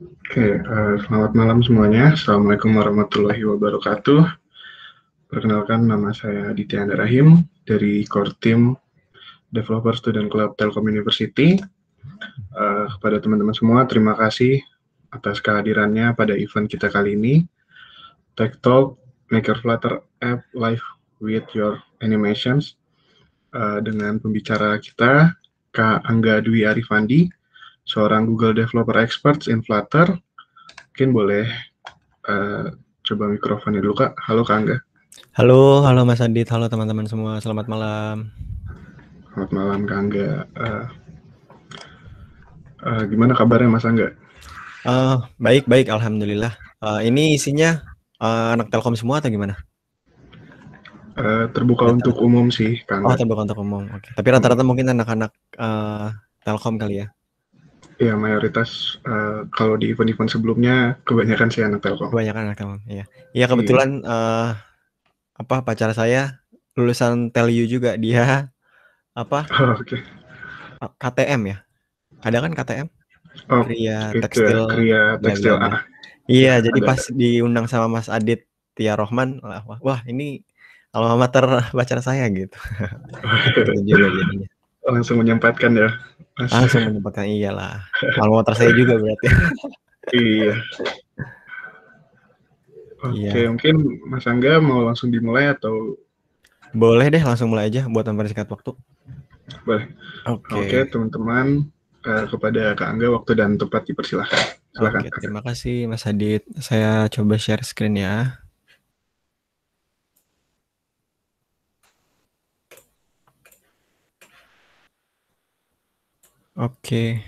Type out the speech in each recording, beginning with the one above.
Oke, uh, selamat malam semuanya. Assalamualaikum warahmatullahi wabarakatuh. Perkenalkan nama saya Aditya Andarahim Rahim dari Core Team Developer Student Club Telkom University. Uh, kepada teman-teman semua, terima kasih atas kehadirannya pada event kita kali ini. Tech Talk, Maker Flutter App Live with Your Animations. Uh, dengan pembicara kita, Kak Angga Dwi Arifandi, seorang Google Developer Experts in Flutter. Mungkin boleh uh, coba mikrofonnya dulu Kak. Halo Kak Angga. Halo, halo Mas Adit, halo teman-teman semua, selamat malam. Selamat malam Kak Angga. Uh, uh, gimana kabarnya Mas Angga? baik baik, baik, Alhamdulillah. Uh, ini isinya uh, anak Telkom semua atau gimana? Uh, terbuka untuk umum sih, Kang. Oh, terbuka untuk umum. Okay. Tapi rata-rata mungkin anak-anak uh, Telkom kali ya. Ya mayoritas uh, kalau di event-event sebelumnya kebanyakan sih anak Telkom. Kebanyakan anak Telkom, iya. Iya Iya. kebetulan, eh, apa, pacar saya lulusan Telu juga. Dia apa Oh, oke. Okay. KTM ya? Ada kan KTM? Oh, Kriya Tekstil Kriya Tekstil, Iya, ya, jadi ada pas diundang sama Mas Adit Tia Rohman, wah wah ini alma mater pacar saya gitu. gitu langsung menyempatkan ya Mas. langsung menyempatkan iyalah kalau motor saya juga berarti iya oke okay, iya. mungkin Mas Angga mau langsung dimulai atau boleh deh langsung mulai aja buat mempersingkat waktu boleh oke okay. okay, teman-teman uh, kepada Kak Angga waktu dan tempat dipersilahkan Silahkan. okay, terima kasih Mas Hadid. Saya coba share screen ya. Oke.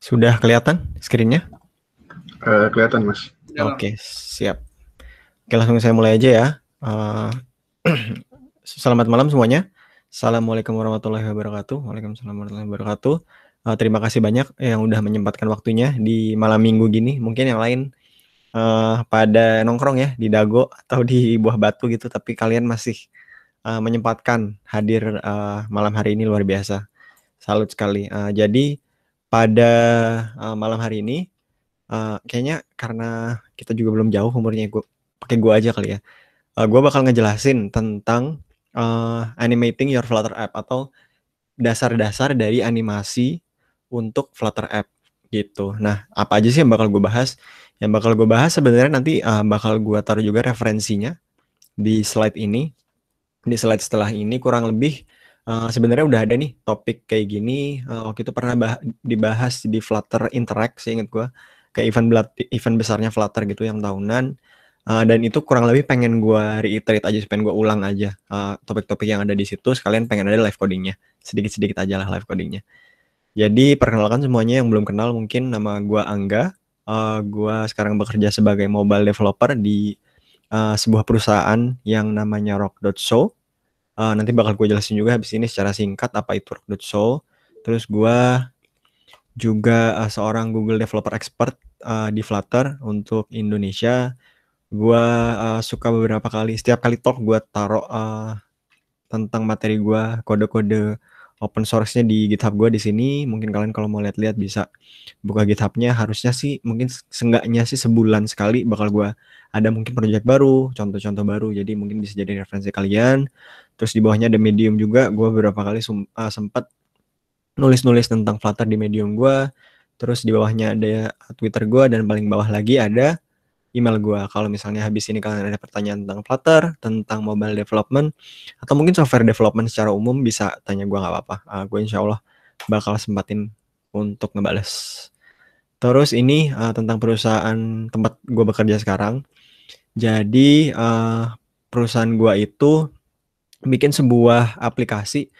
Sudah kelihatan screen-nya? Uh, kelihatan, Mas. Oke, siap. Oke, langsung saya mulai aja ya. Uh, selamat malam semuanya. Assalamualaikum warahmatullahi wabarakatuh. Waalaikumsalam warahmatullahi wabarakatuh. Uh, terima kasih banyak yang udah menyempatkan waktunya di malam minggu gini. Mungkin yang lain uh, pada nongkrong ya di Dago atau di Buah Batu gitu, tapi kalian masih uh, menyempatkan hadir uh, malam hari ini luar biasa. Salut sekali. Uh, jadi pada uh, malam hari ini uh, kayaknya karena kita juga belum jauh umurnya gue pakai gue aja kali ya. Uh, gue bakal ngejelasin tentang uh, animating your Flutter app atau dasar-dasar dari animasi untuk Flutter app gitu. Nah, apa aja sih yang bakal gue bahas? Yang bakal gue bahas sebenarnya nanti uh, bakal gue taruh juga referensinya di slide ini di slide setelah ini kurang lebih uh, sebenarnya udah ada nih topik kayak gini uh, waktu itu pernah bah dibahas di Flutter Interact sih inget gue kayak event event besarnya Flutter gitu yang tahunan uh, dan itu kurang lebih pengen gue reiterate aja pengen gue ulang aja topik-topik uh, yang ada di situ sekalian pengen ada live codingnya sedikit-sedikit aja lah live codingnya jadi perkenalkan semuanya yang belum kenal mungkin nama gue Angga uh, gue sekarang bekerja sebagai mobile developer di uh, sebuah perusahaan yang namanya Rock.show. Uh, nanti bakal gue jelasin juga habis ini secara singkat apa itu Rock.show. Terus gue juga uh, seorang Google Developer Expert uh, di Flutter untuk Indonesia. Gue uh, suka beberapa kali, setiap kali talk gue taruh uh, tentang materi gue, kode-kode open source-nya di GitHub gue di sini. Mungkin kalian kalau mau lihat-lihat bisa buka GitHub-nya. Harusnya sih mungkin seenggaknya sih sebulan sekali bakal gue ada mungkin project baru, contoh-contoh baru. Jadi mungkin bisa jadi referensi kalian. Terus di bawahnya ada Medium juga. Gue beberapa kali uh, eh, sempat nulis-nulis tentang Flutter di Medium gue. Terus di bawahnya ada Twitter gue dan paling bawah lagi ada email gue kalau misalnya habis ini kalian ada pertanyaan tentang Flutter, tentang mobile development, atau mungkin software development secara umum bisa tanya gue nggak apa-apa. Uh, ah, gue insya Allah bakal sempatin untuk ngebales. Terus ini uh, tentang perusahaan tempat gue bekerja sekarang. Jadi uh, perusahaan gue itu bikin sebuah aplikasi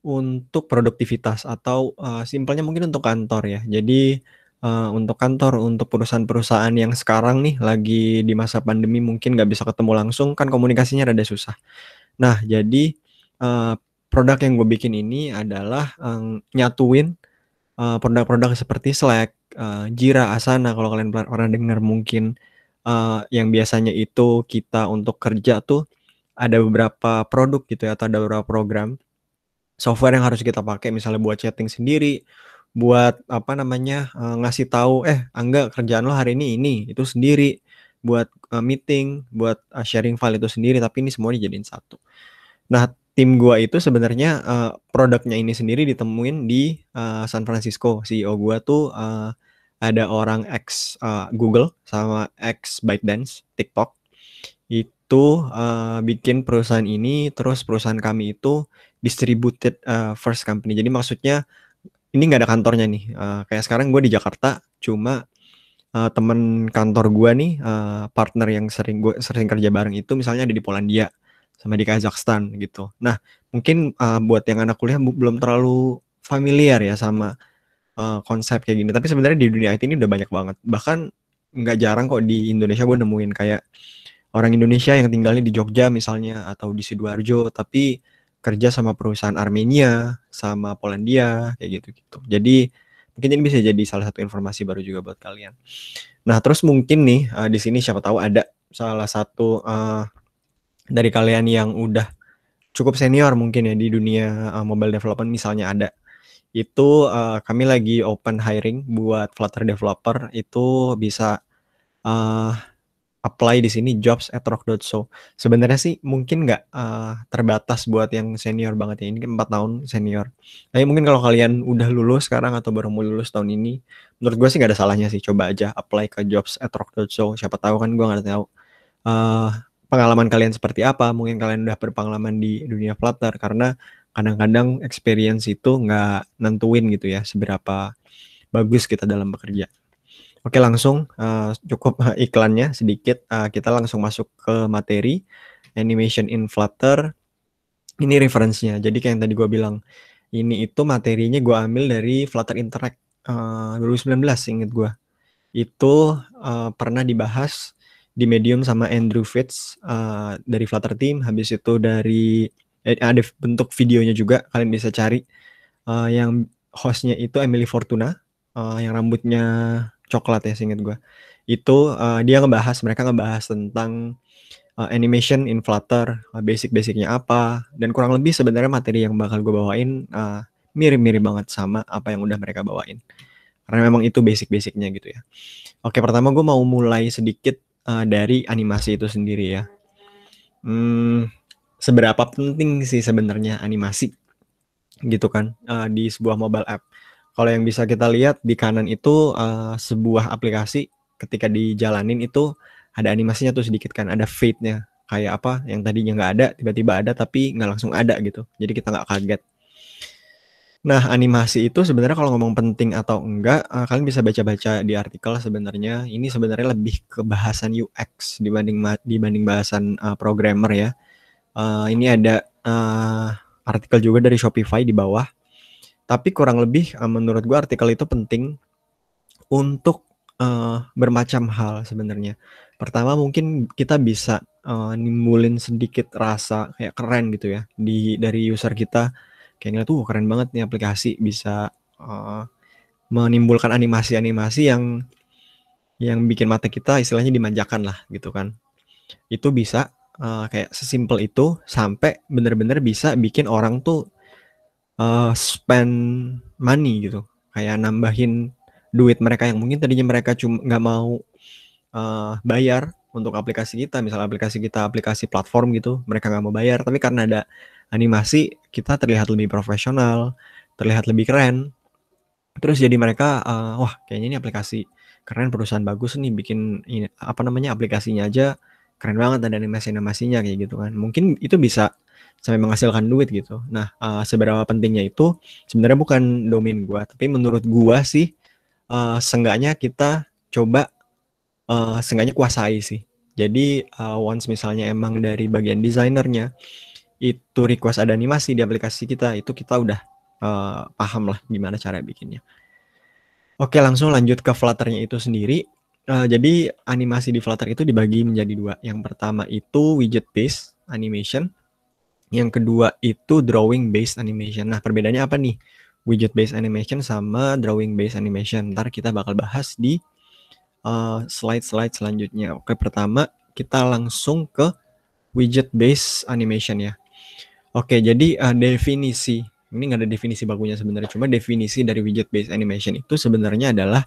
untuk produktivitas atau uh, simpelnya mungkin untuk kantor ya. Jadi uh, untuk kantor, untuk perusahaan-perusahaan yang sekarang nih lagi di masa pandemi mungkin nggak bisa ketemu langsung, kan komunikasinya rada susah. Nah, jadi, uh, produk yang gue bikin ini adalah, um, nyatuin, produk produk-produk seperti Slack, uh, Jira, Asana kalau kalian pernah dengar mungkin, uh, yang biasanya itu kita untuk kerja tuh ada beberapa produk gitu ya atau ada beberapa program, software yang harus kita pakai misalnya buat chatting sendiri, buat apa namanya uh, ngasih tahu eh Angga kerjaan lo hari ini ini itu sendiri buat uh, meeting buat uh, sharing file itu sendiri tapi ini semua jadiin satu nah tim gua itu sebenarnya uh, produknya ini sendiri ditemuin di uh, San Francisco CEO gua tuh uh, ada orang ex uh, Google sama ex ByteDance TikTok itu uh, bikin perusahaan ini terus perusahaan kami itu distributed uh, first company jadi maksudnya ini nggak ada kantornya nih. Uh, kayak sekarang gue di Jakarta, cuma uh, temen kantor gue nih, uh, partner yang sering gue sering kerja bareng itu misalnya ada di Polandia sama di Kazakhstan gitu. Nah, mungkin uh, buat yang anak kuliah belum terlalu familiar ya sama uh, konsep kayak gini. Tapi sebenarnya di dunia IT ini udah banyak banget. Bahkan nggak jarang kok di Indonesia gue nemuin kayak orang Indonesia yang tinggalnya di Jogja misalnya atau di sidoarjo, tapi kerja sama perusahaan Armenia, sama Polandia, kayak gitu-gitu. Jadi mungkin ini bisa jadi salah satu informasi baru juga buat kalian. Nah, terus mungkin nih uh, di sini siapa tahu ada salah satu uh, dari kalian yang udah cukup senior mungkin ya di dunia uh, mobile development misalnya ada itu uh, kami lagi open hiring buat Flutter developer itu bisa uh, apply di sini jobs at rock.so. Sebenarnya sih mungkin nggak uh, terbatas buat yang senior banget ya. Ini kan 4 tahun senior. Tapi mungkin kalau kalian udah lulus sekarang atau baru mau lulus tahun ini, menurut gue sih nggak ada salahnya sih coba aja apply ke jobs at rock.so. Siapa tahu kan gue nggak tahu uh, pengalaman kalian seperti apa. Mungkin kalian udah berpengalaman di dunia Flutter karena kadang-kadang experience itu nggak nentuin gitu ya seberapa bagus kita dalam bekerja. Oke langsung uh, cukup eh, iklannya sedikit uh, kita langsung masuk ke materi animation in Flutter. Ini referensinya. Jadi kayak yang tadi gue bilang ini itu materinya gue ambil dari Flutter Interact uh, 2019 inget gue. Itu uh, pernah dibahas di Medium sama Andrew Fitz uh, dari Flutter Team. Habis itu dari eh, ada bentuk videonya juga kalian bisa cari uh, yang hostnya itu Emily Fortuna uh, yang rambutnya coklat ya singkat gue itu uh, dia ngebahas mereka ngebahas tentang uh, animation in Flutter uh, eh, basic-basicnya apa dan kurang lebih sebenarnya materi yang bakal gue bawain uh, mirip-mirip banget sama apa yang udah mereka bawain karena memang itu basic-basicnya gitu ya oke pertama gue mau mulai sedikit uh, dari animasi itu sendiri ya hmm, seberapa penting sih sebenarnya animasi gitu kan uh, di sebuah mobile app kalau yang bisa kita lihat di kanan itu uh, sebuah aplikasi ketika dijalanin itu ada animasinya tuh sedikit kan, ada fade-nya. Kayak apa yang tadinya nggak ada, tiba-tiba ada tapi nggak langsung ada gitu. Jadi kita nggak kaget. Nah, animasi itu sebenarnya kalau ngomong penting atau enggak, uh, kalian bisa baca-baca di artikel sebenarnya. Ini sebenarnya lebih ke bahasan UX dibanding dibanding bahasan uh, programmer ya. Uh, ini ada uh, artikel juga dari Shopify di bawah. Tapi kurang lebih eh, menurut gue artikel itu penting untuk uh, bermacam hal sebenarnya. Pertama mungkin kita bisa uh, nimbulin sedikit rasa kayak keren gitu ya di dari user kita kayaknya tuh keren banget nih aplikasi bisa uh, menimbulkan animasi-animasi yang yang bikin mata kita istilahnya dimanjakan lah gitu kan itu bisa uh, kayak sesimpel itu sampai bener-bener bisa bikin orang tuh uh, spend money gitu kayak nambahin duit mereka yang mungkin tadinya mereka cuma nggak mau uh, bayar untuk aplikasi kita misalnya aplikasi kita aplikasi platform gitu mereka nggak mau bayar tapi karena ada animasi kita terlihat lebih profesional terlihat lebih keren terus jadi mereka uh, wah kayaknya ini aplikasi keren perusahaan bagus nih bikin ini, apa namanya aplikasinya aja keren banget ada animasi animasinya kayak gitu kan mungkin itu bisa sampai menghasilkan duit gitu. Nah, uh, seberapa pentingnya itu sebenarnya bukan domain gua, tapi menurut gua sih uh, seenggaknya kita coba uh, seenggaknya kuasai sih. Jadi uh, once misalnya emang dari bagian desainernya itu request ada animasi di aplikasi kita, itu kita udah uh, paham lah gimana cara bikinnya. Oke, langsung lanjut ke Flutternya itu sendiri. Uh, jadi animasi di Flutter itu dibagi menjadi dua. Yang pertama itu widget based animation yang kedua itu drawing based animation. Nah, perbedaannya apa nih? Widget based animation sama drawing based animation. Ntar kita bakal bahas di eh, slide-slide uh, selanjutnya. Oke, pertama kita langsung ke widget based animation ya. Oke, jadi uh, definisi ini nggak ada definisi bagusnya sebenarnya. Cuma definisi dari widget based animation itu sebenarnya adalah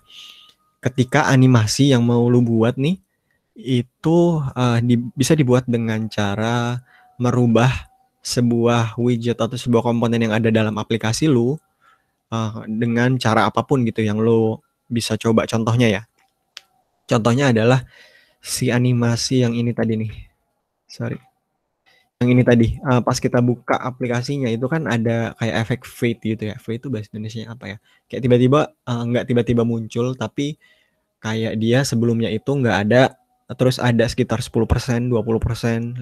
ketika animasi yang mau lu buat nih itu uh, di, bisa dibuat dengan cara merubah sebuah widget atau sebuah komponen yang ada dalam aplikasi lu uh, dengan cara apapun gitu yang lu bisa coba contohnya ya. Contohnya adalah si animasi yang ini tadi nih. Sorry. Yang ini tadi uh, pas kita buka aplikasinya itu kan ada kayak efek fade gitu ya. Fade itu bahasa Indonesia apa ya? Kayak tiba-tiba uh, tiba-tiba muncul tapi kayak dia sebelumnya itu nggak ada terus ada sekitar 10%, 20%, 50%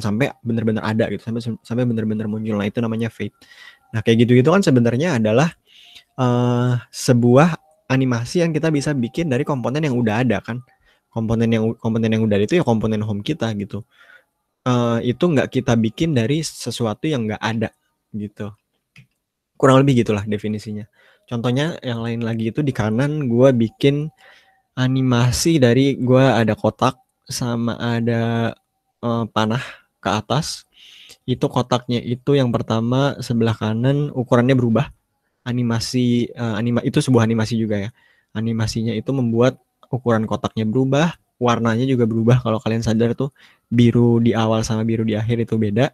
sampai benar-benar ada gitu sampai sampai benar-benar muncul. Nah, itu namanya fade. Nah, kayak gitu-gitu kan sebenarnya adalah uh, sebuah animasi yang kita bisa bikin dari komponen yang udah ada kan. Komponen yang komponen yang udah ada itu ya komponen home kita gitu. Uh, itu nggak kita bikin dari sesuatu yang nggak ada gitu. Kurang lebih gitulah definisinya. Contohnya yang lain lagi itu di kanan gua bikin animasi dari gue ada kotak sama ada uh, panah ke atas itu kotaknya itu yang pertama sebelah kanan ukurannya berubah animasi uh, anima itu sebuah animasi juga ya animasinya itu membuat ukuran kotaknya berubah warnanya juga berubah kalau kalian sadar tuh biru di awal sama biru di akhir itu beda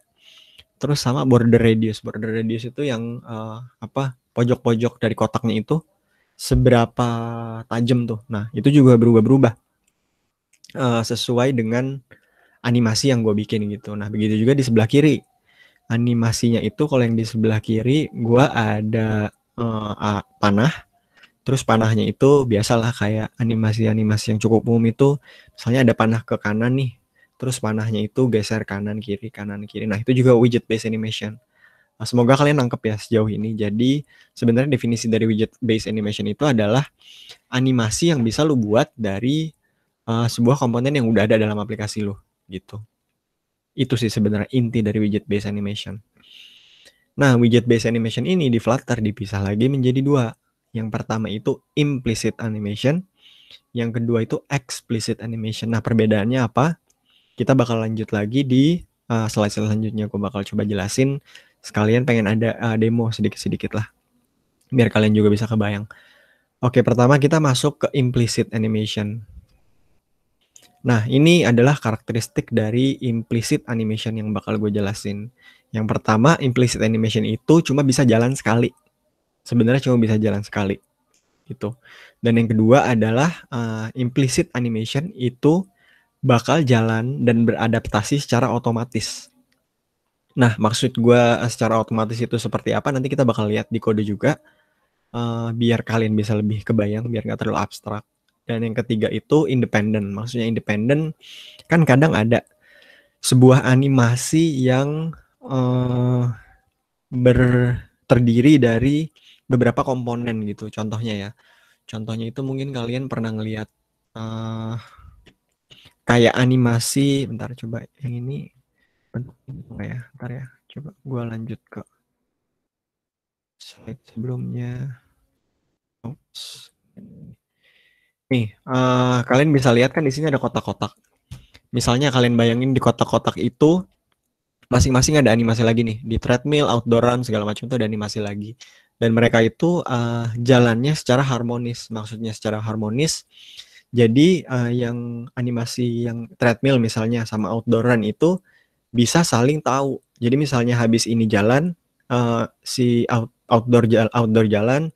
terus sama border radius border radius itu yang uh, apa pojok-pojok dari kotaknya itu seberapa tajam tuh. Nah, itu juga berubah-berubah uh, sesuai dengan animasi yang gue bikin gitu. Nah, begitu juga di sebelah kiri. Animasinya itu kalau yang di sebelah kiri gue ada uh, panah. Terus panahnya itu biasalah kayak animasi-animasi yang cukup umum itu misalnya ada panah ke kanan nih. Terus panahnya itu geser kanan kiri kanan kiri. Nah, itu juga widget based animation. Nah, semoga kalian nangkep ya sejauh ini. Jadi sebenarnya definisi dari widget based animation itu adalah animasi yang bisa lu buat dari uh, sebuah komponen yang udah ada dalam aplikasi lu gitu. Itu sih sebenarnya inti dari widget based animation. Nah, widget based animation ini di Flutter dipisah lagi menjadi dua. Yang pertama itu implicit animation, yang kedua itu explicit animation. Nah, perbedaannya apa? Kita bakal lanjut lagi di uh, eh, slide selanjutnya. Aku bakal coba jelasin sekalian pengen ada uh, demo sedikit-sedikit lah biar kalian juga bisa kebayang. Oke, pertama kita masuk ke implicit animation. Nah, ini adalah karakteristik dari implicit animation yang bakal gue jelasin. Yang pertama, implicit animation itu cuma bisa jalan sekali. Sebenarnya cuma bisa jalan sekali. Itu. Dan yang kedua adalah uh, implicit animation itu bakal jalan dan beradaptasi secara otomatis. Nah, maksud gue eh, secara otomatis itu seperti apa nanti kita bakal lihat di kode juga. Uh, biar kalian bisa lebih kebayang, biar nggak terlalu abstrak. Dan yang ketiga itu independen. Maksudnya independen kan kadang ada sebuah animasi yang uh, ber terdiri dari beberapa komponen gitu. Contohnya ya. Contohnya itu mungkin kalian pernah ngelihat uh, kayak animasi bentar coba yang ini penting oh ya ntar ya coba gue lanjut ke slide sebelumnya Oops. nih uh, kalian bisa lihat kan di sini ada kotak-kotak misalnya kalian bayangin di kotak-kotak itu masing-masing ada animasi lagi nih di treadmill outdoor run segala macam itu ada animasi lagi dan mereka itu uh, jalannya secara harmonis maksudnya secara harmonis jadi uh, yang animasi yang treadmill misalnya sama outdoor run itu bisa saling tahu. Jadi misalnya habis ini jalan uh, si out, outdoor jalan, outdoor jalan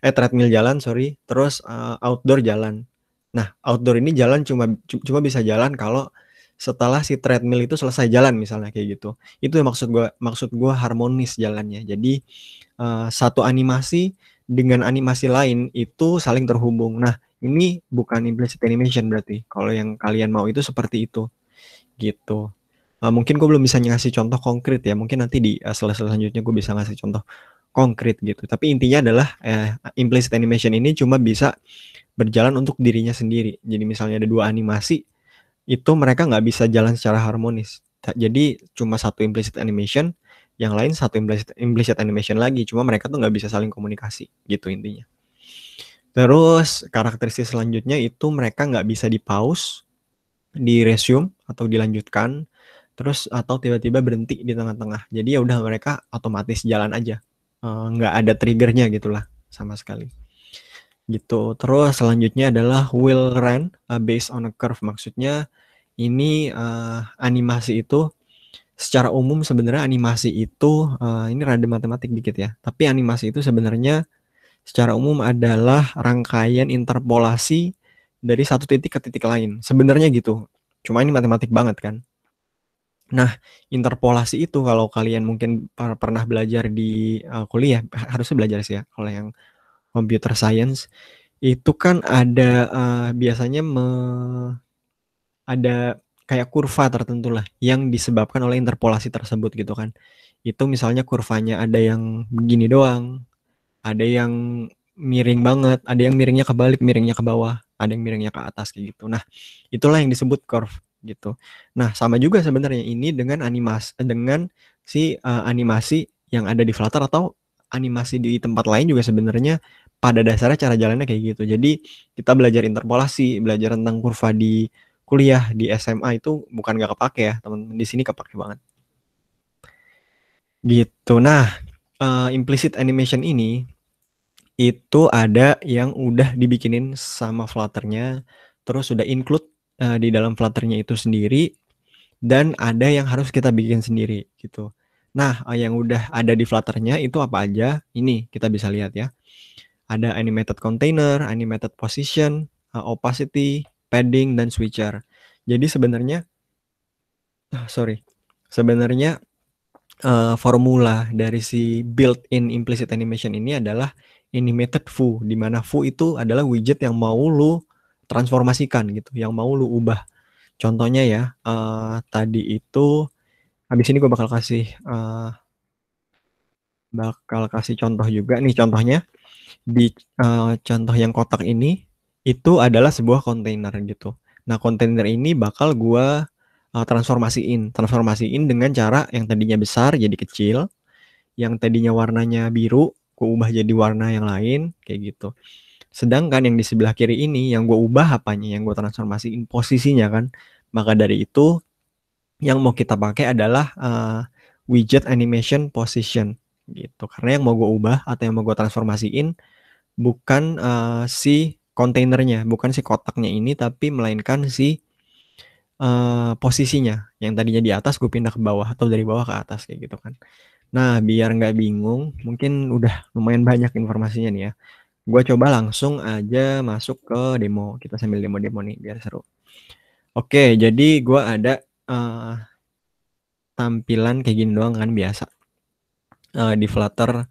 eh treadmill jalan sorry terus uh, outdoor jalan nah outdoor ini jalan cuma cuma bisa jalan kalau setelah si treadmill itu selesai jalan misalnya kayak gitu itu yang maksud gue maksud gue harmonis jalannya jadi uh, satu animasi dengan animasi lain itu saling terhubung nah ini bukan implicit animation berarti kalau yang kalian mau itu seperti itu gitu Eh, mungkin gue belum bisa ngasih contoh konkret ya mungkin nanti di uh, eh, selesai selanjutnya gue bisa ngasih contoh konkret gitu tapi intinya adalah uh, implicit animation ini cuma bisa berjalan untuk dirinya sendiri jadi misalnya ada dua animasi itu mereka nggak bisa jalan secara harmonis jadi cuma satu implicit animation yang lain satu implicit, implicit animation lagi cuma mereka tuh nggak bisa saling komunikasi gitu intinya terus karakteristik selanjutnya itu mereka nggak bisa di pause di resume atau dilanjutkan terus atau tiba-tiba berhenti di tengah-tengah. Jadi ya udah mereka otomatis jalan aja, eh, nggak ada triggernya gitulah sama sekali. Gitu. Terus selanjutnya adalah will run uh, eh, based on a curve. Maksudnya ini uh, animasi itu secara umum sebenarnya animasi itu uh, ini rada matematik dikit ya. Tapi animasi itu sebenarnya secara umum adalah rangkaian interpolasi dari satu titik ke titik lain. Sebenarnya gitu. Cuma ini matematik banget kan Nah, interpolasi itu kalau kalian mungkin per pernah belajar di uh, kuliah, harusnya belajar sih ya kalau yang computer science itu kan ada uh, biasanya me ada kayak kurva tertentu lah yang disebabkan oleh interpolasi tersebut gitu kan. Itu misalnya kurvanya ada yang begini doang, ada yang miring banget, ada yang miringnya kebalik, miringnya ke bawah, ada yang miringnya ke atas kayak gitu. Nah, itulah yang disebut curve gitu. Nah, sama juga sebenarnya ini dengan animasi dengan si uh, animasi yang ada di Flutter atau animasi di tempat lain juga sebenarnya pada dasarnya cara jalannya kayak gitu. Jadi kita belajar interpolasi, belajar tentang kurva di kuliah di SMA itu bukan gak kepake ya, teman-teman di sini kepake banget. Gitu. Nah, uh, implicit animation ini itu ada yang udah dibikinin sama Flutternya, terus sudah include uh, di dalam Flutternya itu sendiri dan ada yang harus kita bikin sendiri gitu. Nah, eh, yang udah ada di Flutternya itu apa aja? Ini kita bisa lihat ya. Ada animated container, animated position, eh, opacity, padding, dan switcher. Jadi sebenarnya, uh, sorry, sebenarnya uh, formula dari si built-in implicit animation ini adalah animated foo, di mana foo itu adalah widget yang mau lu transformasikan gitu, yang mau lu ubah. Contohnya ya, uh, tadi itu habis ini gue bakal kasih uh, bakal kasih contoh juga nih contohnya di uh, contoh yang kotak ini itu adalah sebuah kontainer gitu. Nah, kontainer ini bakal gua uh, transformasiin, transformasiin dengan cara yang tadinya besar jadi kecil, yang tadinya warnanya biru, gue ubah jadi warna yang lain kayak gitu. Sedangkan yang di sebelah kiri ini yang gue ubah apanya, yang gue transformasiin posisinya kan. Maka dari itu yang mau kita pakai adalah uh, widget animation position gitu. Karena yang mau gue ubah atau yang mau gue transformasiin bukan uh, si kontainernya, bukan si kotaknya ini tapi melainkan si uh, posisinya yang tadinya di atas gue pindah ke bawah atau dari bawah ke atas kayak gitu kan. Nah biar nggak bingung mungkin udah lumayan banyak informasinya nih ya. Gue coba langsung aja masuk ke demo. Kita sambil demo-demo nih biar seru. Oke, jadi gue ada uh, tampilan kayak gini doang kan biasa. Uh, di Flutter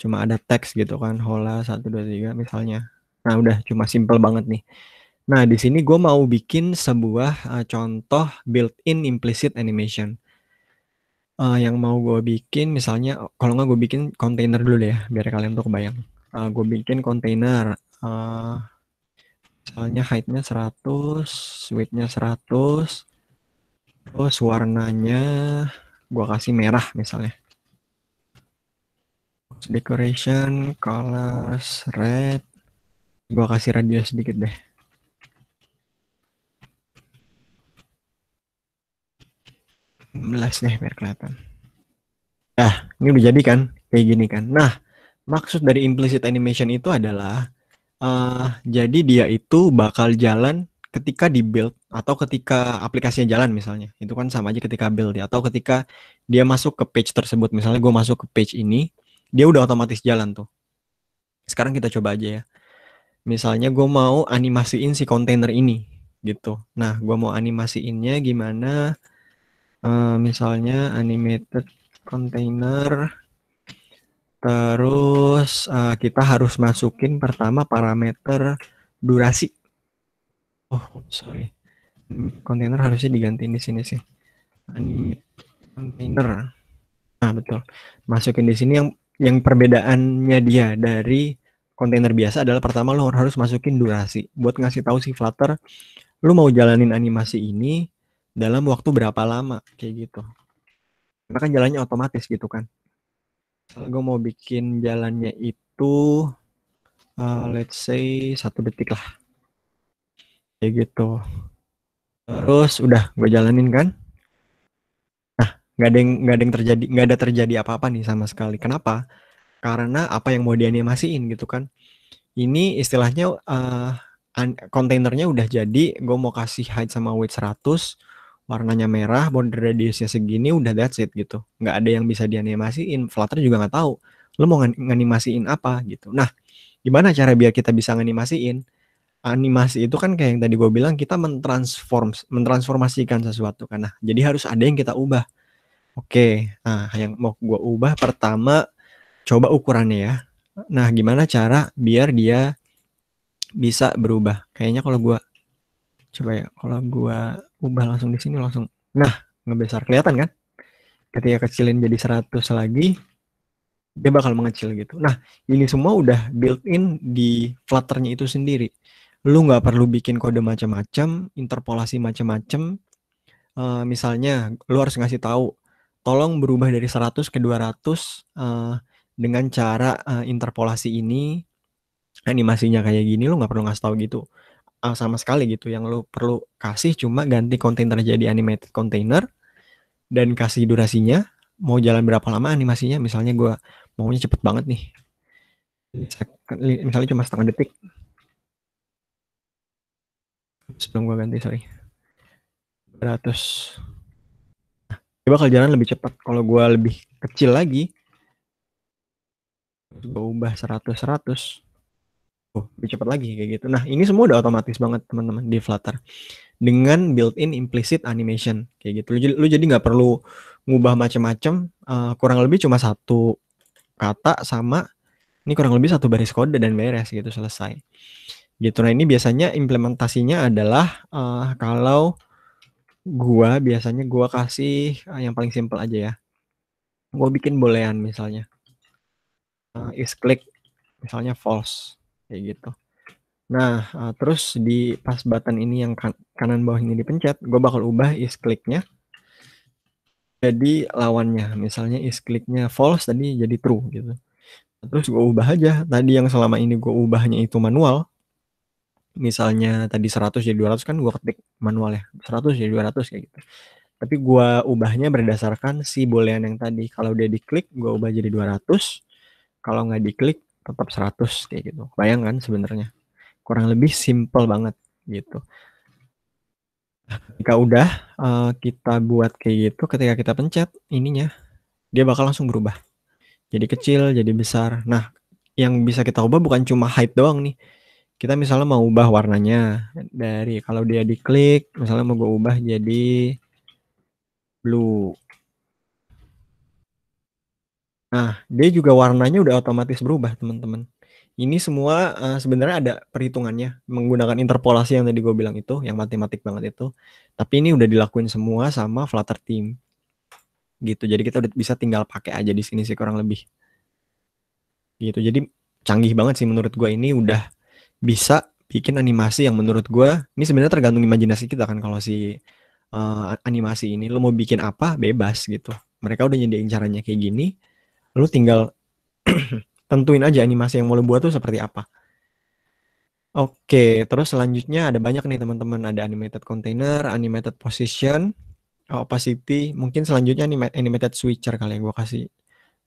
cuma ada teks gitu kan. Hola 1, 2, 3 misalnya. Nah udah cuma simple banget nih. Nah di sini gue mau bikin sebuah uh, contoh built-in implicit animation uh, yang mau gue bikin misalnya kalau nggak gue bikin container dulu deh ya biar kalian tuh kebayang uh, eh, gue bikin kontainer uh, misalnya heightnya 100 widthnya 100 terus warnanya gue kasih merah misalnya decoration colors red gue kasih radius sedikit deh belas deh biar kelihatan nah ini udah jadi kan kayak gini kan nah maksud dari implicit animation itu adalah uh, jadi dia itu bakal jalan ketika di build atau ketika aplikasinya jalan misalnya itu kan sama aja ketika build ya atau ketika dia masuk ke page tersebut misalnya gue masuk ke page ini dia udah otomatis jalan tuh sekarang kita coba aja ya misalnya gue mau animasiin si container ini gitu nah gue mau animasiinnya gimana uh, misalnya animated container Terus uh, kita harus masukin pertama parameter durasi. Oh, sorry. Kontainer harusnya diganti di sini sih. Kontainer. Nah, betul. Masukin di sini yang yang perbedaannya dia dari kontainer biasa adalah pertama lo harus masukin durasi buat ngasih tahu si Flutter lu mau jalanin animasi ini dalam waktu berapa lama kayak gitu. Karena kan jalannya otomatis gitu kan gue mau bikin jalannya itu uh, let's say satu detik lah kayak gitu terus udah gue jalanin kan nah nggak ada nggak ada yang terjadi nggak ada terjadi apa-apa nih sama sekali kenapa karena apa yang mau dianimasiin gitu kan ini istilahnya uh, kontainernya udah jadi gue mau kasih height sama width 100 warnanya merah, border radiusnya segini, udah that's it gitu. Nggak ada yang bisa dianimasiin. Flutter juga nggak tahu. Lo mau nganimasiin apa gitu. Nah, gimana cara biar kita bisa nganimasiin? Animasi itu kan kayak yang tadi gue bilang, kita mentransform, mentransformasikan sesuatu. Kan? Nah, jadi harus ada yang kita ubah. Oke, nah yang mau gue ubah pertama, coba ukurannya ya. Nah, gimana cara biar dia bisa berubah? Kayaknya kalau gue coba ya kalau gua ubah langsung di sini langsung nah ngebesar kelihatan kan ketika kecilin jadi 100 lagi dia bakal mengecil gitu nah ini semua udah built in di flutternya itu sendiri lu nggak perlu bikin kode macam-macam interpolasi macam-macam uh, misalnya lu harus ngasih tahu tolong berubah dari 100 ke 200 uh, eh, dengan cara uh, interpolasi ini animasinya kayak gini lu nggak perlu ngasih tahu gitu uh, sama sekali gitu yang lu perlu kasih cuma ganti container jadi animated container dan kasih durasinya mau jalan berapa lama animasinya misalnya gue maunya cepet banget nih misalnya cuma setengah detik sebelum gue ganti sorry 100 nah, dia bakal jalan lebih cepat kalau gue lebih kecil lagi gue ubah 100 100 oh, lebih cepat lagi kayak gitu. Nah, ini semua udah otomatis banget teman-teman di Flutter dengan built-in implicit animation kayak gitu. Lu, lu jadi nggak perlu ngubah macam-macam, uh, eh, kurang lebih cuma satu kata sama ini kurang lebih satu baris kode dan beres gitu selesai. Gitu. Nah, ini biasanya implementasinya adalah uh, kalau gua biasanya gua kasih uh, yang paling simple aja ya. Gua bikin boolean misalnya. Uh, is click misalnya false kayak gitu nah uh, terus di pas button ini yang kan kanan bawah ini dipencet gue bakal ubah is clicknya jadi lawannya misalnya is clicknya false tadi jadi true gitu terus gue ubah aja tadi yang selama ini gue ubahnya itu manual misalnya tadi 100 jadi 200 kan gue ketik manual ya 100 jadi 200 kayak gitu tapi gue ubahnya berdasarkan si boolean yang tadi kalau dia diklik gue ubah jadi 200 kalau nggak diklik tetap 100 kayak gitu. Bayangkan sebenarnya. Kurang lebih simple banget gitu. Jika udah uh, kita buat kayak gitu ketika kita pencet ininya dia bakal langsung berubah. Jadi kecil, jadi besar. Nah, yang bisa kita ubah bukan cuma height doang nih. Kita misalnya mau ubah warnanya dari kalau dia diklik, misalnya mau gue ubah jadi blue Nah, dia juga warnanya udah otomatis berubah, teman-teman. Ini semua uh, sebenarnya ada perhitungannya menggunakan interpolasi yang tadi gue bilang itu, yang matematik banget itu. Tapi ini udah dilakuin semua sama Flutter Team. Gitu. Jadi kita udah bisa tinggal pakai aja di sini sih kurang lebih. Gitu. Jadi canggih banget sih menurut gue ini udah bisa bikin animasi yang menurut gue ini sebenarnya tergantung imajinasi kita kan kalau si uh, animasi ini lo mau bikin apa bebas gitu. Mereka udah nyediain caranya kayak gini, lu tinggal tentuin aja animasi yang mau lu buat tuh seperti apa. Oke, terus selanjutnya ada banyak nih teman-teman, ada animated container, animated position, opacity, mungkin selanjutnya animated switcher kali yang gue kasih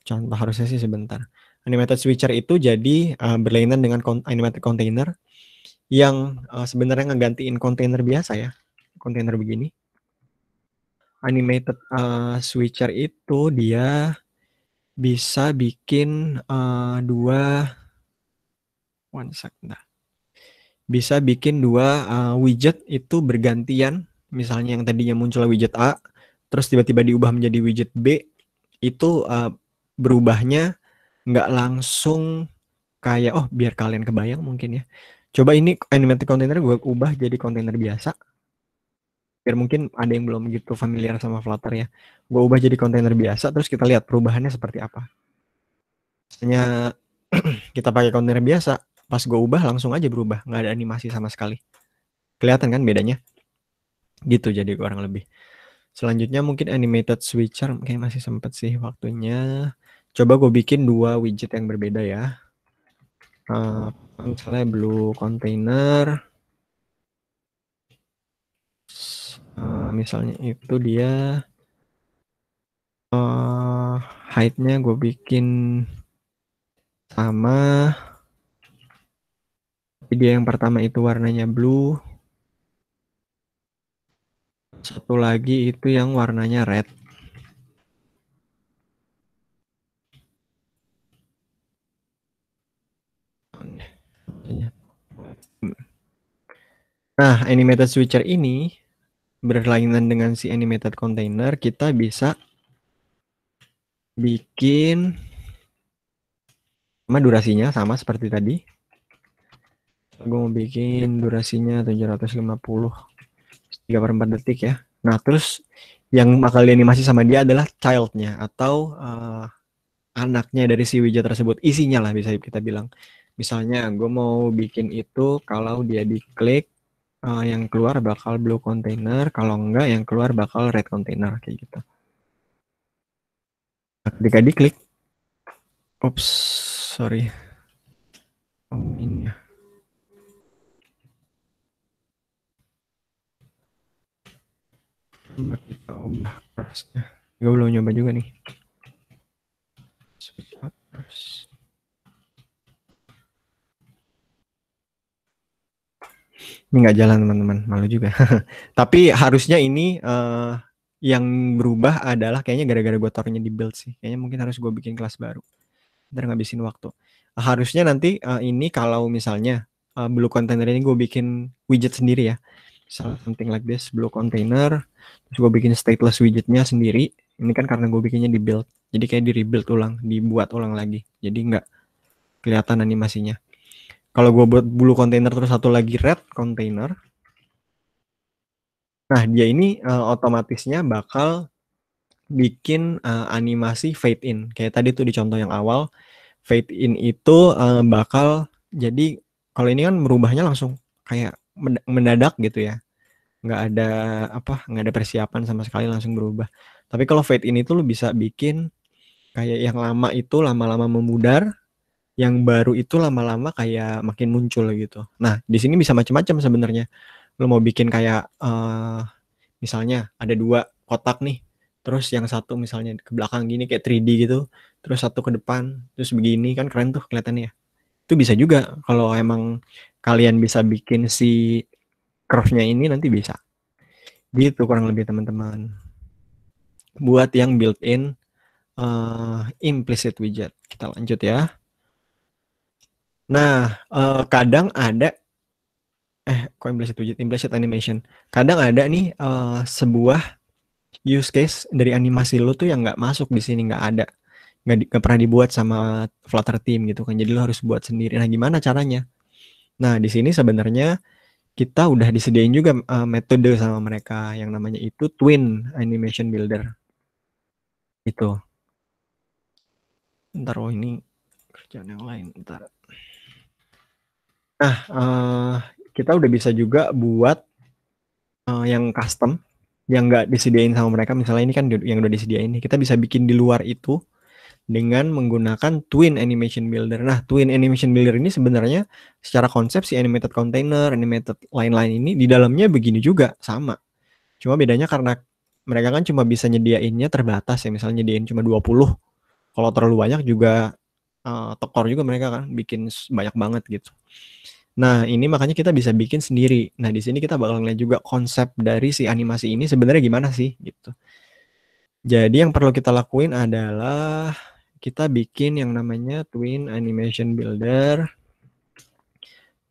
contoh harusnya sih sebentar. Animated switcher itu jadi uh, berlainan dengan animated container yang uh, sebenarnya ngegantiin container biasa ya, container begini. Animated uh, switcher itu dia bisa bikin uh, dua one second. Nah. Bisa bikin dua uh, widget itu bergantian. Misalnya yang tadinya muncul widget A, terus tiba-tiba diubah menjadi widget B, itu uh, berubahnya nggak langsung kayak oh biar kalian kebayang mungkin ya. Coba ini animated container gue ubah jadi container biasa biar mungkin ada yang belum gitu familiar sama Flutter ya. Gue ubah jadi kontainer biasa, terus kita lihat perubahannya seperti apa. Misalnya kita pakai kontainer biasa, pas gue ubah langsung aja berubah, nggak ada animasi sama sekali. Kelihatan kan bedanya? Gitu jadi kurang lebih. Selanjutnya mungkin animated switcher, kayak masih sempet sih waktunya. Coba gue bikin dua widget yang berbeda ya. Uh, misalnya blue container, uh, misalnya itu dia uh, eh, height-nya gue bikin sama video yang pertama itu warnanya blue satu lagi itu yang warnanya red Nah, animated switcher ini berlainan dengan si animated container, kita bisa bikin sama durasinya sama seperti tadi. Gue mau bikin durasinya 750 3 per 4 detik ya. Nah terus yang bakal dianimasi sama dia adalah childnya atau uh, anaknya dari si widget tersebut. Isinya lah bisa kita bilang. Misalnya gue mau bikin itu kalau dia diklik uh, yang keluar bakal blue container, kalau enggak yang keluar bakal red container kayak gitu. Ketika klik. Oops sorry. Oh, ini ya. kita ubah kelasnya. Gue belum nyoba juga nih. Switch out Ini nggak jalan teman-teman, malu juga. Tapi harusnya ini uh, yang berubah adalah kayaknya gara-gara gue taruhnya di build sih. Kayaknya mungkin harus gue bikin kelas baru. Ntar ngabisin waktu. Uh, harusnya nanti uh, ini kalau misalnya uh, blue container ini gue bikin widget sendiri ya. Misal something like this, blue container. Terus gue bikin stateless widgetnya sendiri. Ini kan karena gue bikinnya di build. Jadi kayak di rebuild ulang, dibuat ulang lagi. Jadi nggak kelihatan animasinya. Kalau gue buat bulu container terus satu lagi red container, nah dia ini uh, otomatisnya bakal bikin uh, animasi fade in. Kayak tadi tuh di contoh yang awal, fade in itu uh, bakal jadi kalau ini kan merubahnya langsung kayak mendadak gitu ya nggak ada apa nggak ada persiapan sama sekali langsung berubah tapi kalau fade in itu lu bisa bikin kayak yang lama itu lama-lama memudar yang baru itu lama-lama kayak makin muncul gitu. Nah, di sini bisa macam-macam sebenarnya. Lo mau bikin kayak uh, misalnya ada dua kotak nih. Terus yang satu misalnya ke belakang gini kayak 3D gitu. Terus satu ke depan, terus begini kan keren tuh kelihatannya. Itu bisa juga kalau emang kalian bisa bikin si curve-nya ini nanti bisa. Gitu kurang lebih teman-teman. Buat yang built-in uh, eh, implicit widget. Kita lanjut ya. Nah, uh, kadang ada eh kok implicit widget, implicit animation. Kadang ada nih uh, sebuah use case dari animasi lu tuh yang nggak masuk di sini, nggak ada. Nggak, di, pernah dibuat sama Flutter team gitu kan. Jadi lu harus buat sendiri. Nah, gimana caranya? Nah, di sini sebenarnya kita udah disediain juga uh, metode sama mereka yang namanya itu Twin Animation Builder. Itu. Ntar oh ini kerjaan yang lain ntar. Nah, uh, kita udah bisa juga buat uh, yang custom yang nggak disediain sama mereka misalnya ini kan yang udah disediain kita bisa bikin di luar itu dengan menggunakan Twin Animation Builder. Nah, Twin Animation Builder ini sebenarnya secara konsep si animated container, animated lain-lain ini di dalamnya begini juga sama. Cuma bedanya karena mereka kan cuma bisa nyediainnya terbatas ya, misalnya nyediain cuma 20. Kalau terlalu banyak juga uh, tekor juga mereka kan bikin banyak banget gitu. Nah, ini makanya kita bisa bikin sendiri. Nah, di sini kita bakal ngeliat juga konsep dari si animasi ini sebenarnya gimana sih gitu. Jadi yang perlu kita lakuin adalah kita bikin yang namanya Twin Animation Builder.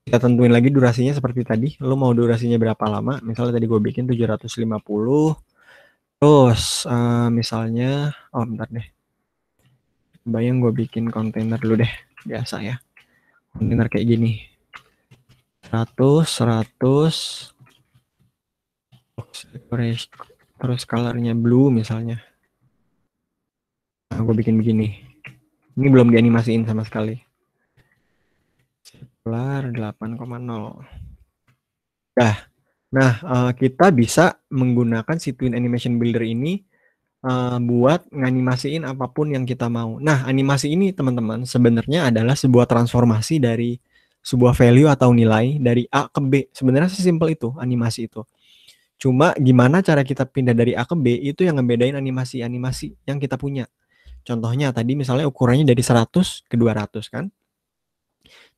Kita tentuin lagi durasinya seperti tadi. Lo mau durasinya berapa lama? Misalnya tadi gue bikin 750. Terus uh, misalnya, oh bentar deh. Bayang gue bikin kontainer dulu deh, biasa ya. Kontainer kayak gini. 100 100 terus colornya blue misalnya nah, bikin begini ini belum dianimasiin sama sekali Sebelar 8,0 dah nah eh, kita bisa menggunakan si twin animation builder ini eh, buat nganimasiin apapun yang kita mau nah animasi ini teman-teman sebenarnya adalah sebuah transformasi dari sebuah value atau nilai dari A ke B. Sebenarnya sesimpel itu animasi itu. Cuma gimana cara kita pindah dari A ke B itu yang ngebedain animasi-animasi yang kita punya. Contohnya tadi misalnya ukurannya dari 100 ke 200 kan.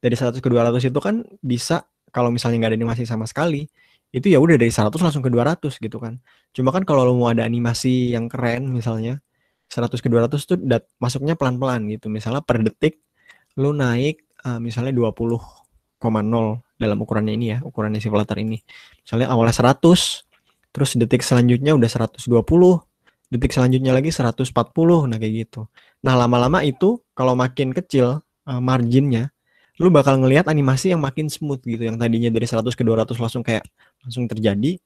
Dari 100 ke 200 itu kan bisa kalau misalnya nggak ada animasi sama sekali, itu ya udah dari 100 langsung ke 200 gitu kan. Cuma kan kalau lo mau ada animasi yang keren misalnya, 100 ke 200 tuh masuknya pelan-pelan gitu. Misalnya per detik lu naik uh, misalnya 20,0 dalam ukurannya ini ya, ukurannya flutter ini. Misalnya awalnya 100, terus detik selanjutnya udah 120, detik selanjutnya lagi 140, nah kayak gitu. Nah lama-lama itu kalau makin kecil uh, marginnya, lu bakal ngelihat animasi yang makin smooth gitu, yang tadinya dari 100 ke 200 langsung kayak langsung terjadi,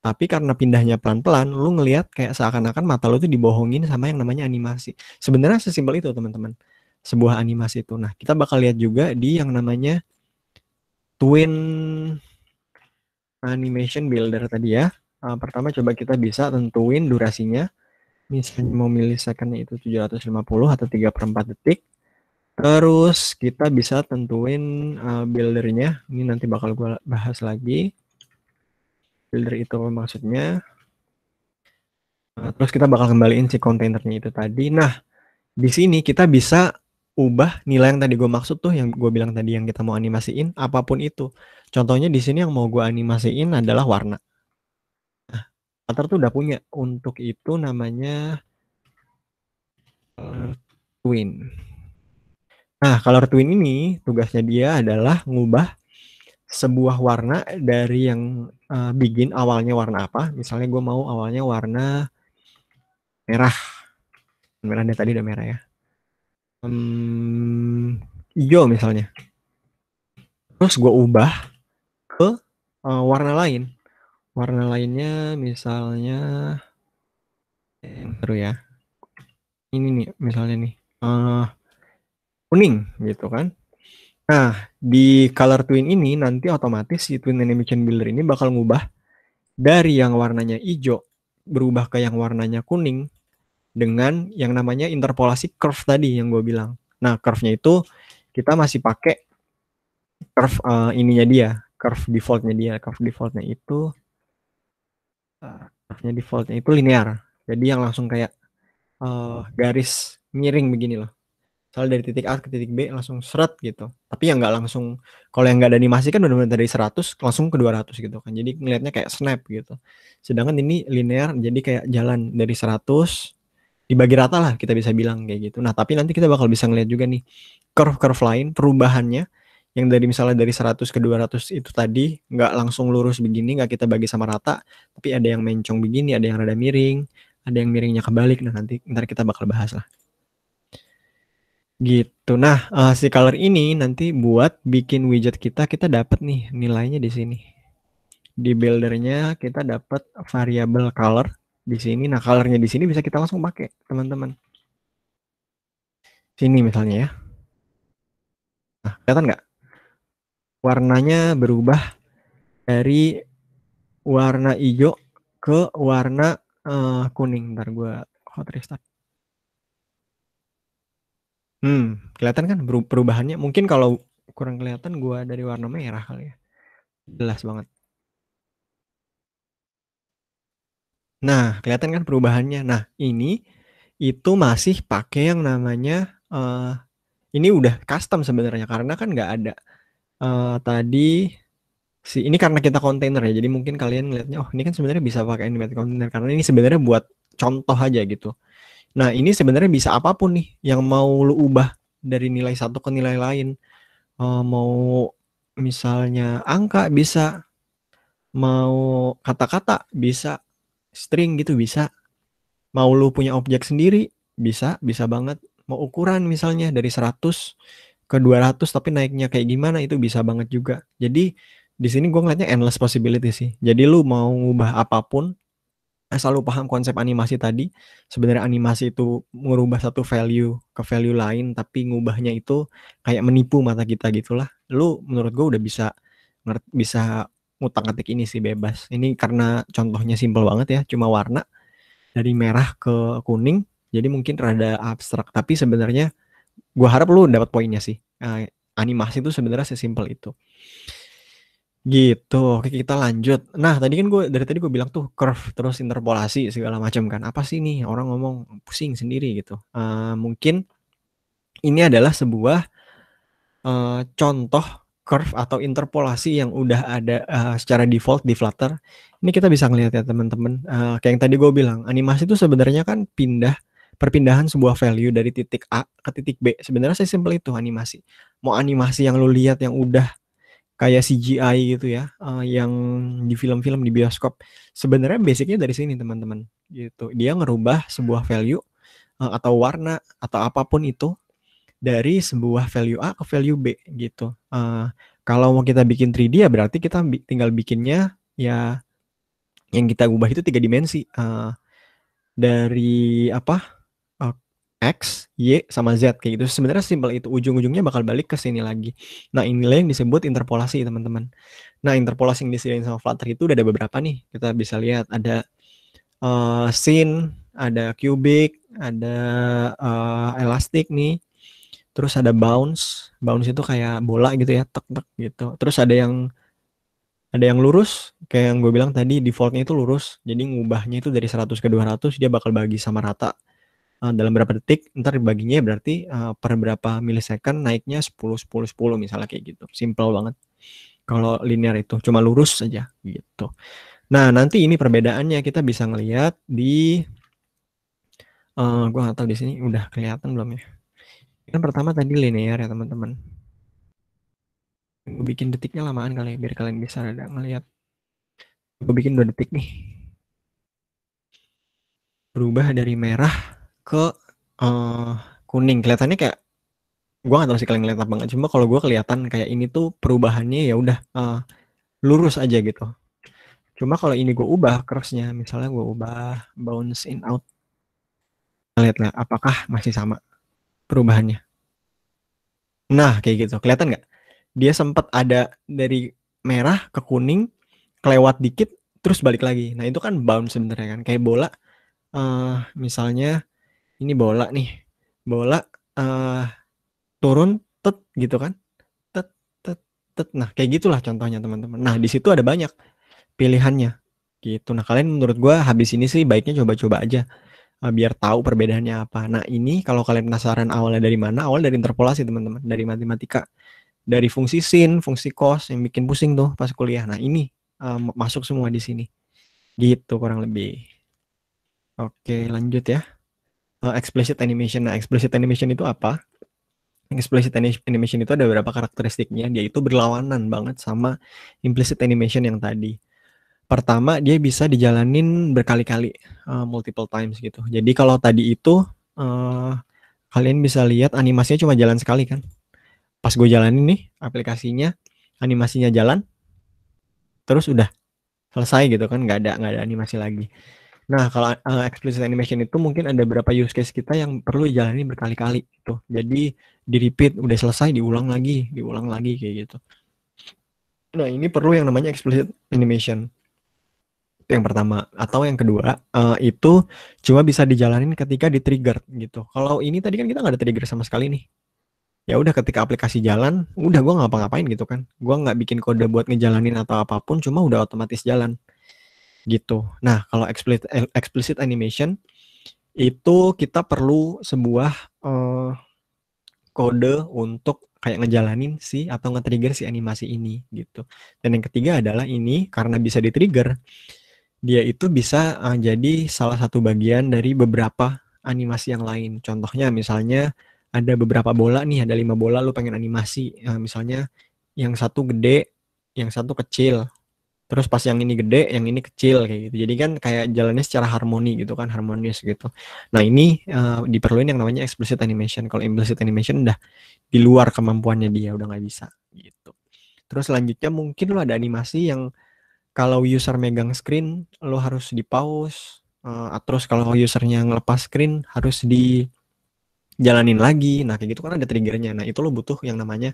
tapi karena pindahnya pelan-pelan lu ngelihat kayak seakan-akan mata lu tuh dibohongin sama yang namanya animasi sebenarnya sesimpel itu teman-teman sebuah animasi itu. Nah, kita bakal lihat juga di yang namanya Twin Animation Builder tadi ya. Uh, pertama coba kita bisa tentuin durasinya. Misalnya mau second itu 750 atau 3 per 4 detik. Terus kita bisa tentuin uh, buildernya. Ini nanti bakal gue bahas lagi. Builder itu maksudnya. Uh, terus kita bakal kembaliin si kontainernya itu tadi. Nah, di sini kita bisa ubah nilai yang tadi gue maksud tuh yang gue bilang tadi yang kita mau animasiin apapun itu. Contohnya di sini yang mau gue animasiin adalah warna. Nah, Flutter tuh udah punya untuk itu namanya eh, twin. Nah, kalau twin ini tugasnya dia adalah ngubah sebuah warna dari yang uh, begin awalnya warna apa. Misalnya gue mau awalnya warna merah. Merah dari tadi udah merah ya um, hijau misalnya terus gue ubah ke uh, warna lain warna lainnya misalnya eh, baru ya ini nih misalnya nih uh, kuning gitu kan Nah, di color twin ini nanti otomatis si twin animation builder ini bakal ngubah dari yang warnanya hijau berubah ke yang warnanya kuning dengan yang namanya interpolasi curve tadi yang gue bilang. Nah, curve-nya itu kita masih pakai curve uh, ininya dia, curve default-nya dia, curve default-nya itu uh, curve-nya default-nya itu linear. Jadi yang langsung kayak uh, garis miring begini loh. Soal dari titik A ke titik B langsung seret gitu. Tapi yang nggak langsung, kalau yang nggak ada animasi kan benar-benar dari 100 langsung ke 200 gitu kan. Jadi ngelihatnya kayak snap gitu. Sedangkan ini linear jadi kayak jalan dari 100 dibagi rata lah kita bisa bilang kayak gitu. Nah, tapi nanti kita bakal bisa ngeliat juga nih curve-curve lain perubahannya yang dari misalnya dari 100 ke 200 itu tadi nggak langsung lurus begini, nggak kita bagi sama rata, tapi ada yang mencong begini, ada yang rada miring, ada yang miringnya kebalik. Nah, nanti ntar kita bakal bahas lah. Gitu. Nah, uh, si color ini nanti buat bikin widget kita, kita dapat nih nilainya di sini. Di buildernya kita dapat variable color di sini. Nah, colornya di sini bisa kita langsung pakai, teman-teman. Sini misalnya ya. Nah, kelihatan nggak? Warnanya berubah dari warna hijau ke warna uh, kuning. Ntar gue hot restart. Hmm, kelihatan kan perubahannya? Mungkin kalau kurang kelihatan gue dari warna merah kali ya. Jelas banget. Nah, kelihatan kan perubahannya. Nah, ini itu masih pakai yang namanya uh, ini udah custom sebenarnya karena kan nggak ada uh, tadi si ini karena kita kontainer ya. Jadi mungkin kalian ngelihatnya oh ini kan sebenarnya bisa pakai animated container karena ini sebenarnya buat contoh aja gitu. Nah, ini sebenarnya bisa apapun nih yang mau lu ubah dari nilai satu ke nilai lain. Uh, mau misalnya angka bisa mau kata-kata bisa string gitu bisa. Mau lu punya objek sendiri bisa, bisa banget. Mau ukuran misalnya dari 100 ke 200 tapi naiknya kayak gimana itu bisa banget juga. Jadi di sini gua ngeliatnya endless possibility sih. Jadi lu mau ngubah apapun asal lu paham konsep animasi tadi, sebenarnya animasi itu merubah satu value ke value lain tapi ngubahnya itu kayak menipu mata kita gitulah. Lu menurut gua udah bisa bisa ngutang ngetik ini sih bebas. Ini karena contohnya simple banget ya, cuma warna dari merah ke kuning. Jadi mungkin rada abstrak, tapi sebenarnya gua harap lu dapat poinnya sih. Uh, animasi itu sebenarnya sesimpel itu. Gitu, oke kita lanjut. Nah tadi kan gue dari tadi gue bilang tuh curve terus interpolasi segala macam kan. Apa sih nih orang ngomong pusing sendiri gitu. Uh, mungkin ini adalah sebuah uh, contoh curve atau interpolasi yang udah ada uh, secara default di Flutter, ini kita bisa ngelihat ya teman-teman. Uh, kayak yang tadi gue bilang, animasi itu sebenarnya kan pindah perpindahan sebuah value dari titik A ke titik B. Sebenarnya saya simple itu animasi. Mau animasi yang lu lihat yang udah kayak CGI gitu ya, uh, yang di film-film di bioskop. Sebenarnya basicnya dari sini teman-teman. Gitu. Dia ngerubah sebuah value uh, atau warna atau apapun itu dari sebuah value A ke value B gitu. Uh, kalau mau kita bikin 3D ya berarti kita bi tinggal bikinnya ya yang kita ubah itu tiga dimensi uh, dari apa uh, x, y sama z kayak gitu. Sebenarnya simpel itu ujung-ujungnya bakal balik ke sini lagi. Nah inilah yang disebut interpolasi teman-teman. Nah interpolasi yang disediain sama Flutter itu udah ada beberapa nih. Kita bisa lihat ada uh, scene, ada cubic, ada uh, elastic nih terus ada bounce bounce itu kayak bola gitu ya tek tek gitu terus ada yang ada yang lurus kayak yang gue bilang tadi defaultnya itu lurus jadi ngubahnya itu dari 100 ke 200 dia bakal bagi sama rata uh, dalam berapa detik ntar baginya ya berarti uh, per berapa milisecond naiknya 10 10 10 misalnya kayak gitu simple banget kalau linear itu cuma lurus saja gitu nah nanti ini perbedaannya kita bisa ngelihat di uh, eh, gue nggak tahu di sini udah kelihatan belum ya kan pertama tadi linear ya teman-teman gue bikin detiknya lamaan kali ya, biar kalian bisa ada ngeliat gue bikin dua detik nih berubah dari merah ke uh, kuning kelihatannya kayak gue gak tau sih kalian ngeliat apa nggak cuma kalau gue kelihatan kayak ini tuh perubahannya ya udah uh, lurus aja gitu cuma kalau ini gue ubah crossnya misalnya gue ubah bounce in out lihat lah apakah masih sama perubahannya. Nah, kayak gitu. Kelihatan nggak? Dia sempat ada dari merah ke kuning, kelewat dikit, terus balik lagi. Nah, itu kan bounce sebenarnya kan. Kayak bola, uh, misalnya ini bola nih. Bola uh, turun, tet gitu kan. Tet, tet, tet. Nah, kayak gitulah contohnya teman-teman. Nah, di situ ada banyak pilihannya. Gitu. Nah, kalian menurut gue habis ini sih baiknya coba-coba aja uh, biar tahu perbedaannya apa. Nah ini kalau kalian penasaran awalnya dari mana, awal dari interpolasi teman-teman, dari matematika, dari fungsi sin, fungsi cos yang bikin pusing tuh pas kuliah. Nah ini uh, masuk semua di sini, gitu kurang lebih. Oke lanjut ya. Uh, explicit animation. Nah explicit animation itu apa? explicit animation itu ada beberapa karakteristiknya dia itu berlawanan banget sama implicit animation yang tadi pertama dia bisa dijalanin berkali-kali uh, multiple times gitu. Jadi kalau tadi itu uh, kalian bisa lihat animasinya cuma jalan sekali kan. Pas gue jalanin nih aplikasinya, animasinya jalan, terus udah selesai gitu kan, nggak ada nggak ada animasi lagi. Nah kalau uh, explicit animation itu mungkin ada beberapa use case kita yang perlu dijalani berkali-kali gitu. Jadi di repeat udah selesai diulang lagi, diulang lagi kayak gitu. Nah ini perlu yang namanya explicit animation yang pertama atau yang kedua uh, itu cuma bisa dijalanin ketika di trigger gitu kalau ini tadi kan kita nggak ada trigger sama sekali nih ya udah ketika aplikasi jalan udah gue ngapa-ngapain gitu kan gue nggak bikin kode buat ngejalanin atau apapun cuma udah otomatis jalan gitu nah kalau explicit eh, explicit animation itu kita perlu sebuah uh, kode untuk kayak ngejalanin si atau nge-trigger si animasi ini gitu. Dan yang ketiga adalah ini karena bisa di-trigger, dia itu bisa uh, jadi salah satu bagian dari beberapa animasi yang lain. Contohnya misalnya ada beberapa bola nih, ada lima bola lu pengen animasi. Uh, misalnya yang satu gede, yang satu kecil. Terus pas yang ini gede, yang ini kecil kayak gitu. Jadi kan kayak jalannya secara harmoni gitu kan, harmonis gitu. Nah ini uh, diperluin yang namanya explicit animation. Kalau implicit animation udah di luar kemampuannya dia, udah nggak bisa gitu. Terus selanjutnya mungkin lu ada animasi yang kalau user megang screen lo harus di pause uh, eh, terus kalau usernya ngelepas screen harus di jalanin lagi nah kayak gitu kan ada triggernya nah itu lo butuh yang namanya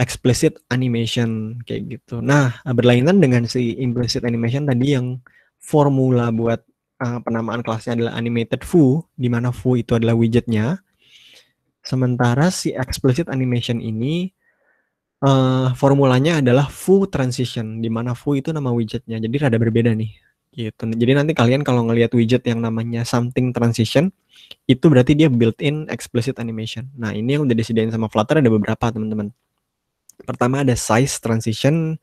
explicit animation kayak gitu nah berlainan dengan si implicit animation tadi yang formula buat uh, penamaan kelasnya adalah animated foo di mana foo itu adalah widgetnya sementara si explicit animation ini uh, formulanya adalah full transition, di mana full itu nama widgetnya. Jadi rada berbeda nih. Gitu. Jadi nanti kalian kalau ngelihat widget yang namanya something transition, itu berarti dia built-in explicit animation. Nah ini yang udah disediain sama Flutter ada beberapa teman-teman. Pertama ada size transition,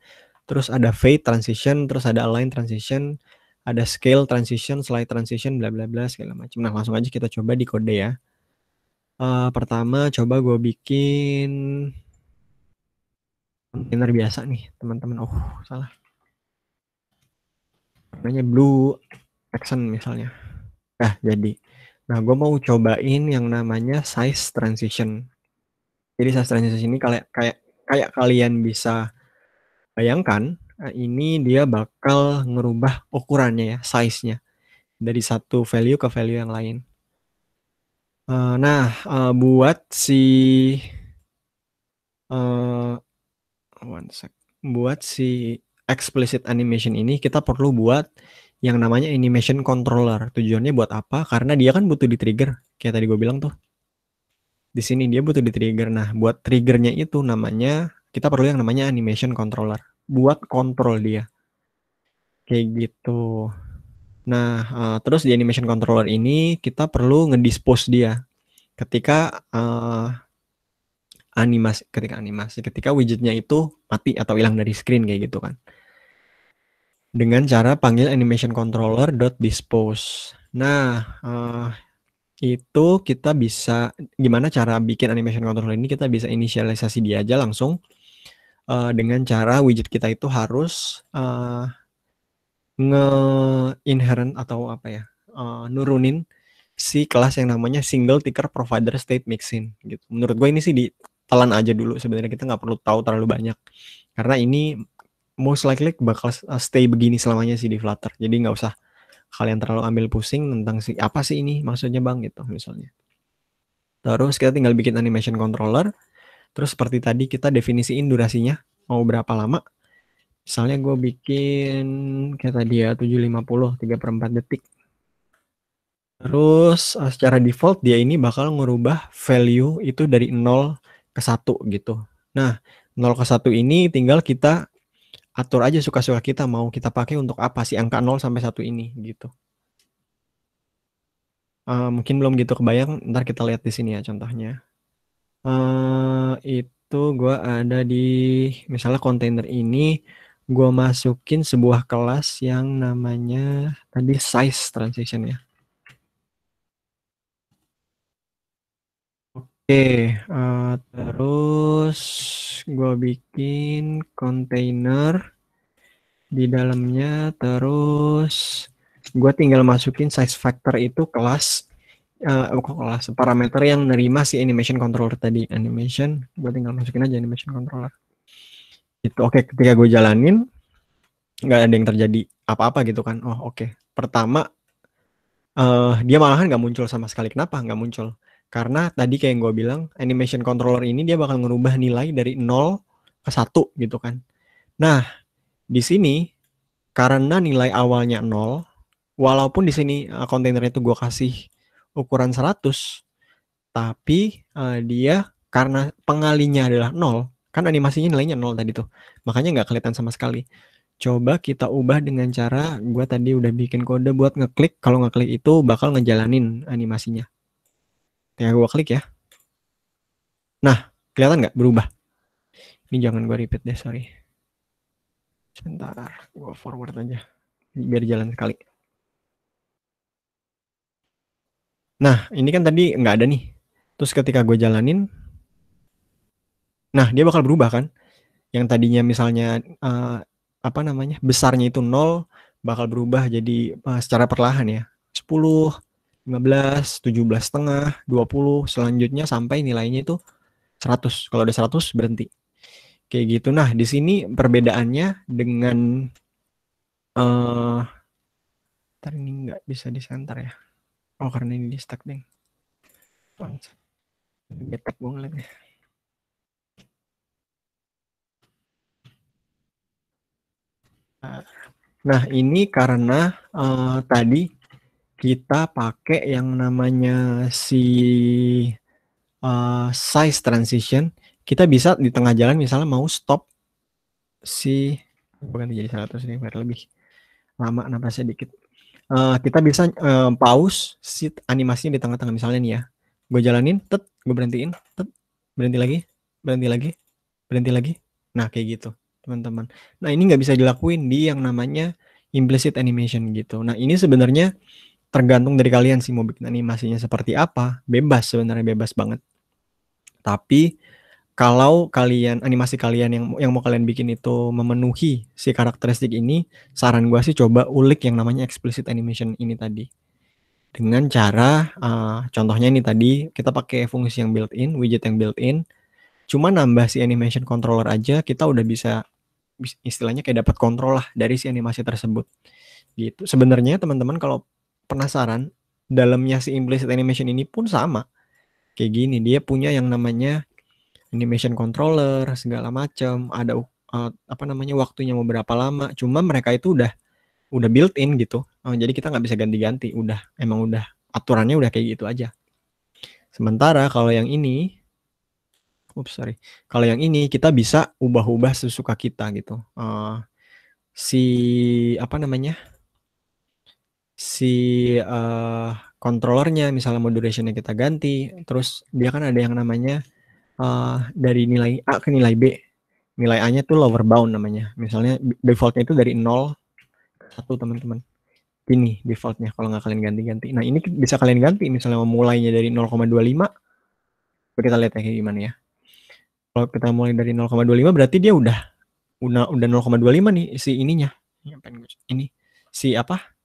terus ada fade transition, terus ada align transition, ada scale transition, slide transition, bla bla bla segala macam. Nah langsung aja kita coba di kode ya. Uh, pertama coba gue bikin kontainer biasa nih teman-teman oh salah namanya blue action misalnya nah jadi nah gue mau cobain yang namanya size transition jadi size transition ini kayak kayak kayak kalian bisa bayangkan eh, ini dia bakal ngerubah ukurannya ya size-nya dari satu value ke value yang lain eh, nah eh, buat si one sec. Buat si explicit animation ini kita perlu buat yang namanya animation controller. Tujuannya buat apa? Karena dia kan butuh di-trigger. Kayak tadi gue bilang tuh. Di sini dia butuh di-trigger. Nah, buat triggernya itu namanya, kita perlu yang namanya animation controller. Buat kontrol dia. Kayak gitu. Nah, uh, terus di animation controller ini kita perlu ngedispose dia. Ketika uh, animasi ketika animasi ketika widgetnya itu mati atau hilang dari screen kayak gitu kan dengan cara panggil animation controller dot dispose nah uh, itu kita bisa gimana cara bikin animation controller ini kita bisa inisialisasi dia aja langsung uh, dengan cara widget kita itu harus uh, eh, nge inherent atau apa ya uh, nurunin si kelas yang namanya single ticker provider state mixin gitu. Menurut gue ini sih di telan aja dulu sebenarnya kita nggak perlu tahu terlalu banyak karena ini most likely bakal uh, stay begini selamanya sih di Flutter jadi nggak usah kalian terlalu ambil pusing tentang si apa sih ini maksudnya bang gitu misalnya terus kita tinggal bikin animation controller terus seperti tadi kita definisiin durasinya mau berapa lama misalnya gue bikin kayak tadi ya 750 3 per 4 detik terus uh, secara default dia ini bakal ngerubah value itu dari 0 ke satu gitu. Nah, nol ke satu ini tinggal kita atur aja suka-suka kita mau kita pakai untuk apa sih angka nol sampai satu ini gitu. Uh, mungkin belum gitu kebayang, ntar kita lihat di sini ya contohnya. Uh, itu gue ada di, misalnya kontainer ini, gue masukin sebuah kelas yang namanya tadi size transition ya. Oke, uh, terus gue bikin container di dalamnya, terus gue tinggal masukin size factor itu kelas uh, kelas parameter yang nerima si animation controller tadi animation, gue tinggal masukin aja animation controller. Itu oke, ketika gue jalanin nggak ada yang terjadi apa-apa gitu kan? Oh oke, pertama uh, dia malahan nggak muncul sama sekali. Kenapa nggak muncul? Karena tadi kayak yang gue bilang, animation controller ini dia bakal ngerubah nilai dari 0 ke 1 gitu kan. Nah, di sini karena nilai awalnya 0, walaupun di sini eh, kontainernya itu gue kasih ukuran 100, tapi uh, dia karena pengalinya adalah 0, kan animasinya nilainya 0 tadi tuh. Makanya nggak kelihatan sama sekali. Coba kita ubah dengan cara gue tadi udah bikin kode buat ngeklik, kalau ngeklik itu bakal ngejalanin animasinya. Tinggal gue klik ya. Nah, kelihatan nggak berubah? Ini jangan gue repeat deh, sorry. Sebentar, gue forward aja. Biar jalan sekali. Nah, ini kan tadi nggak ada nih. Terus ketika gue jalanin, nah dia bakal berubah kan? Yang tadinya misalnya uh, apa namanya besarnya itu nol bakal berubah jadi uh, secara perlahan ya. 10, 15, 17 setengah, 20, selanjutnya sampai nilainya itu 100. Kalau udah 100 berhenti. Kayak gitu. Nah, di sini perbedaannya dengan eh uh, ini nggak bisa di center ya. Oh, karena ini di stack ding. Getek gue ngeliatnya. Nah, nah, ini karena uh, tadi kita pakai yang namanya si uh, size transition, kita bisa di tengah jalan misalnya mau stop si bukan jadi 100 ini biar lebih lama napasnya dikit. Uh, kita bisa uh, pause si animasinya di tengah-tengah misalnya nih ya. Gue jalanin, tet, gue berhentiin, tet, berhenti lagi, berhenti lagi, berhenti lagi. Nah kayak gitu teman-teman. Nah ini nggak bisa dilakuin di yang namanya implicit animation gitu. Nah ini sebenarnya tergantung dari kalian sih mau bikin animasinya seperti apa. Bebas sebenarnya bebas banget. Tapi kalau kalian animasi kalian yang yang mau kalian bikin itu memenuhi si karakteristik ini, saran gue sih coba ulik yang namanya explicit animation ini tadi. Dengan cara uh, contohnya ini tadi kita pakai fungsi yang built-in, widget yang built-in. Cuma nambah si animation controller aja kita udah bisa istilahnya kayak dapat kontrol lah dari si animasi tersebut. Gitu. Sebenarnya teman-teman kalau penasaran, dalamnya si implicit animation ini pun sama. Kayak gini, dia punya yang namanya animation controller segala macam, ada uh, apa namanya waktunya mau berapa lama. Cuma mereka itu udah udah built in gitu. oh, jadi kita nggak bisa ganti-ganti, udah emang udah aturannya udah kayak gitu aja. Sementara kalau yang ini Ups, sorry. Kalau yang ini kita bisa ubah-ubah sesuka kita gitu. Uh, si apa namanya? si uh, controllernya misalnya modulationnya kita ganti iya. terus dia kan ada yang namanya uh, dari nilai A ke nilai B nilai A-nya tuh lower bound namanya misalnya defaultnya itu dari 0 ke 1 teman-teman ini defaultnya kalau nggak kalian ganti-ganti nah ini bisa kalian ganti misalnya mulainya dari 0,25 kita lihat ya kayak gimana ya kalau kita mulai dari 0,25 berarti dia udah udah udah 0,25 nih si ininya ini si apa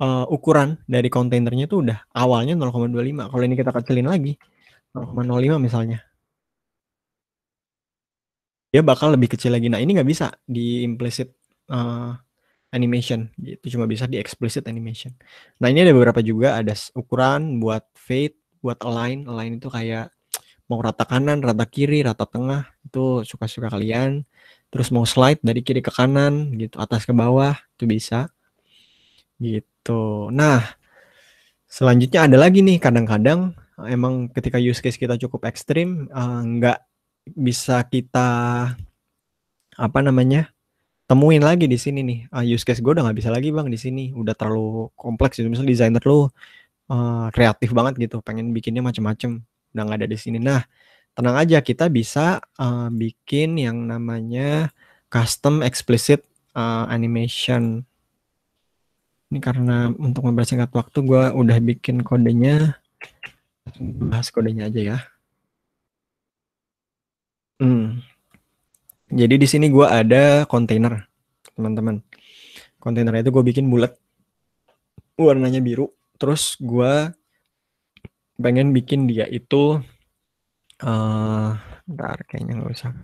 uh, ukuran dari kontainernya itu udah awalnya 0,25. Kalau ini kita kecilin lagi 0,05 misalnya. Dia bakal lebih kecil lagi. Nah, ini nggak bisa di implicit uh, animation itu Cuma bisa di explicit animation. Nah, ini ada beberapa juga ada ukuran buat fade, buat align. Align itu kayak mau rata kanan, rata kiri, rata tengah itu suka-suka kalian. Terus mau slide dari kiri ke kanan gitu, atas ke bawah itu bisa Gitu. Nah, selanjutnya ada lagi nih kadang-kadang eh, emang ketika use case kita cukup ekstrim uh, bisa kita apa namanya temuin lagi di sini nih uh, use case gue udah nggak bisa lagi bang di sini udah terlalu kompleks gitu misalnya desainer lu uh, kreatif banget gitu pengen bikinnya macem-macem udah nggak ada di sini nah tenang aja kita bisa uh, bikin yang namanya custom explicit uh, animation ini karena untuk mempersingkat waktu gue udah bikin kodenya. Bahas kodenya aja ya. Hmm. Jadi di sini gue ada kontainer, teman-teman. Kontainernya itu gue bikin bulat, warnanya biru. Terus gue pengen bikin dia itu, uh, eh, ntar kayaknya nggak usah.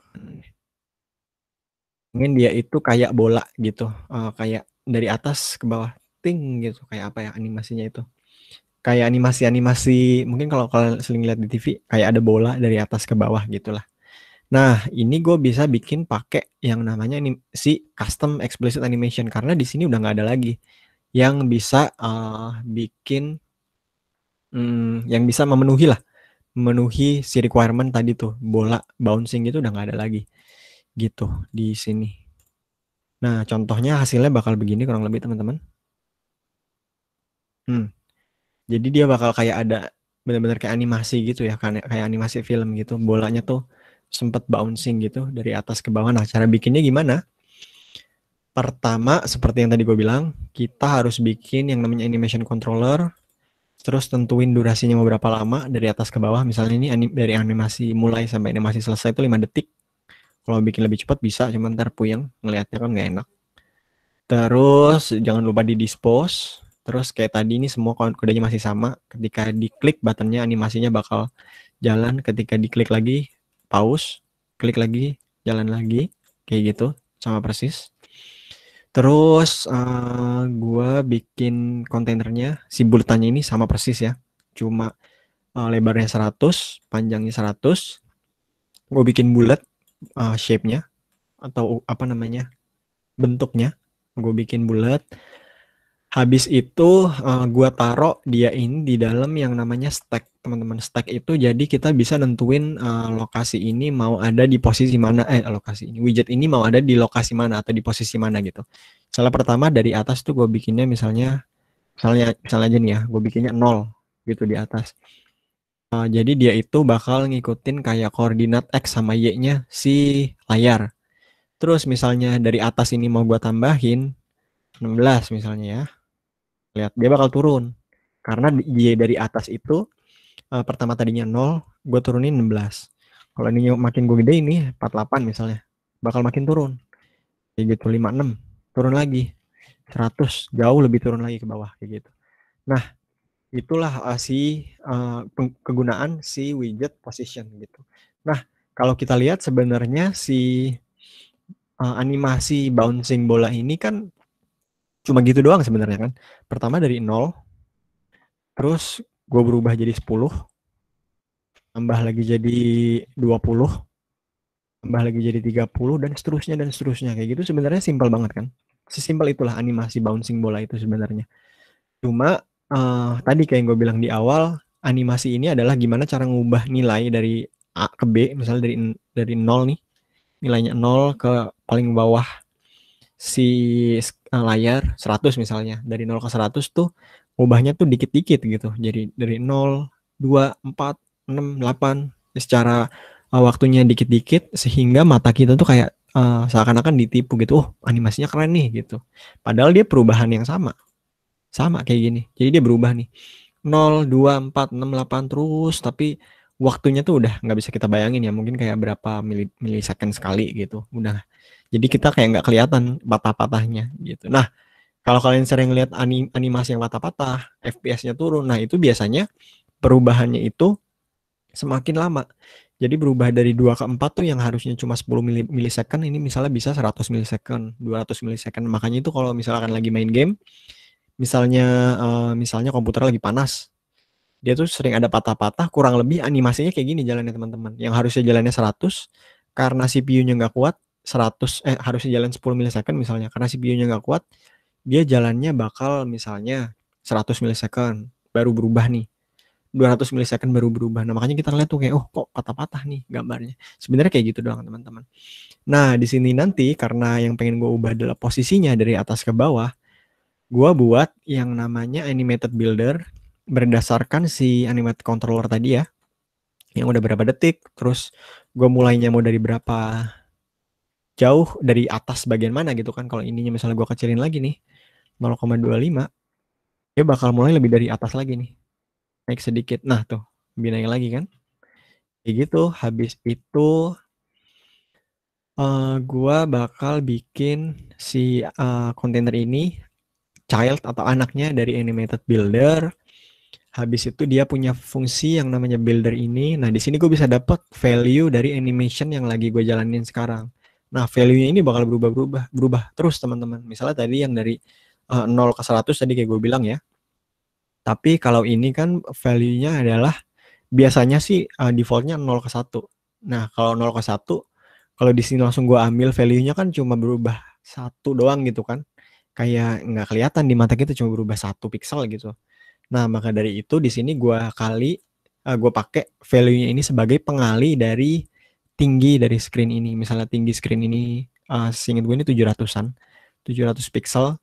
Pengen dia itu kayak bola gitu, uh, kayak dari atas ke bawah acting gitu kayak apa ya animasinya itu kayak animasi-animasi mungkin kalau kalian sering lihat di TV kayak ada bola dari atas ke bawah gitulah. Nah ini gue bisa bikin pakai yang namanya ini si custom explicit animation karena di sini udah nggak ada lagi yang bisa uh, bikin hmm, yang bisa memenuhi lah memenuhi si requirement tadi tuh bola bouncing gitu udah nggak ada lagi gitu di sini. Nah contohnya hasilnya bakal begini kurang lebih teman-teman. Hmm. Jadi dia bakal kayak ada benar-benar kayak animasi gitu ya, kayak kayak animasi film gitu. Bolanya tuh sempet bouncing gitu dari atas ke bawah. Nah, cara bikinnya gimana? Pertama, seperti yang tadi gue bilang, kita harus bikin yang namanya animation controller. Terus tentuin durasinya mau berapa lama dari atas ke bawah. Misalnya ini anim dari animasi mulai sampai animasi selesai itu 5 detik. Kalau bikin lebih cepat bisa, cuman ntar puyeng ngelihatnya kan nggak enak. Terus jangan lupa di dispose Terus kayak tadi ini semua kodenya masih sama. Ketika diklik buttonnya animasinya bakal jalan. Ketika diklik lagi pause, klik lagi jalan lagi kayak gitu sama persis. Terus uh, eh, gue bikin kontainernya si bulatannya ini sama persis ya. Cuma uh, lebarnya 100, panjangnya 100. Gue bikin bulat uh, shape-nya atau apa namanya? bentuknya. Gue bikin bulat Habis itu uh, gua taruh dia ini di dalam yang namanya stack. Teman-teman stack itu jadi kita bisa nentuin uh, lokasi ini mau ada di posisi mana eh lokasi ini widget ini mau ada di lokasi mana atau di posisi mana gitu. Salah pertama dari atas tuh gue bikinnya misalnya misalnya misalnya aja nih ya, gue bikinnya nol gitu di atas. Uh, jadi dia itu bakal ngikutin kayak koordinat X sama Y-nya si layar. Terus misalnya dari atas ini mau gue tambahin 16 misalnya ya lihat dia bakal turun karena dia dari atas itu uh, pertama tadinya 0 gue turunin 16 kalau ini makin gue gede ini 48 misalnya bakal makin turun kayak gitu 56 turun lagi 100 jauh lebih turun lagi ke bawah kayak gitu nah itulah uh, si uh, kegunaan si widget position gitu nah kalau kita lihat sebenarnya si uh, animasi bouncing bola ini kan cuma gitu doang sebenarnya kan. Pertama dari nol, terus gue berubah jadi 10, tambah lagi jadi 20, tambah lagi jadi 30, dan seterusnya, dan seterusnya. Kayak gitu sebenarnya simpel banget kan. Sesimpel itulah animasi bouncing bola itu sebenarnya. Cuma uh, tadi kayak yang gue bilang di awal, animasi ini adalah gimana cara ngubah nilai dari A ke B, misalnya dari dari nol nih, nilainya nol ke paling bawah si uh, layar 100 misalnya dari 0 ke 100 tuh ubahnya tuh dikit-dikit gitu. Jadi dari 0, 2, 4, 6, 8 secara uh, waktunya dikit-dikit sehingga mata kita tuh kayak uh, seakan-akan ditipu gitu. Oh, animasinya keren nih gitu. Padahal dia perubahan yang sama. Sama kayak gini. Jadi dia berubah nih. 0, 2, 4, 6, 8 terus tapi waktunya tuh udah nggak bisa kita bayangin ya mungkin kayak berapa mili milisecond sekali gitu udah jadi kita kayak nggak kelihatan patah-patahnya gitu nah kalau kalian sering lihat anim animasi yang patah-patah FPS-nya turun nah itu biasanya perubahannya itu semakin lama jadi berubah dari 2 ke 4 tuh yang harusnya cuma 10 milisecond ini misalnya bisa 100 milisecond 200 milisecond makanya itu kalau misalkan lagi main game misalnya uh, misalnya komputer lagi panas dia tuh sering ada patah-patah kurang lebih animasinya kayak gini jalannya teman-teman yang harusnya jalannya 100 karena CPU-nya nggak kuat 100 eh harusnya jalan 10 milisecond misalnya karena CPU-nya nggak kuat dia jalannya bakal misalnya 100 milisecond baru berubah nih 200 milisecond baru berubah. Nah, makanya kita lihat tuh kayak, oh kok patah-patah nih gambarnya. Sebenarnya kayak gitu doang teman-teman. Nah, di sini nanti karena yang pengen gue ubah adalah posisinya dari atas ke bawah, gue buat yang namanya animated builder berdasarkan si animate controller tadi ya yang udah berapa detik terus gue mulainya mau dari berapa jauh dari atas bagian mana gitu kan kalau ininya misalnya gue kecilin lagi nih 0,25 dia bakal mulai lebih dari atas lagi nih naik sedikit nah tuh binanya lagi kan kayak gitu habis itu uh, eh, gue bakal bikin si uh, container ini child atau anaknya dari animated builder Habis itu dia punya fungsi yang namanya builder ini. Nah, di sini gue bisa dapat value dari animation yang lagi gue jalanin sekarang. Nah, value-nya ini bakal berubah-berubah, berubah terus teman-teman. Misalnya tadi yang dari uh, eh, 0 ke 100 tadi kayak gue bilang ya. Tapi kalau ini kan value-nya adalah biasanya sih uh, defaultnya 0 ke 1. Nah, kalau 0 ke 1, kalau di sini langsung gue ambil value-nya kan cuma berubah satu doang gitu kan. Kayak nggak kelihatan di mata kita cuma berubah satu pixel gitu Nah, maka dari itu di sini gua kali uh, gua pakai value-nya ini sebagai pengali dari tinggi dari screen ini. Misalnya tinggi screen ini uh, seingat gue ini 700-an. 700 pixel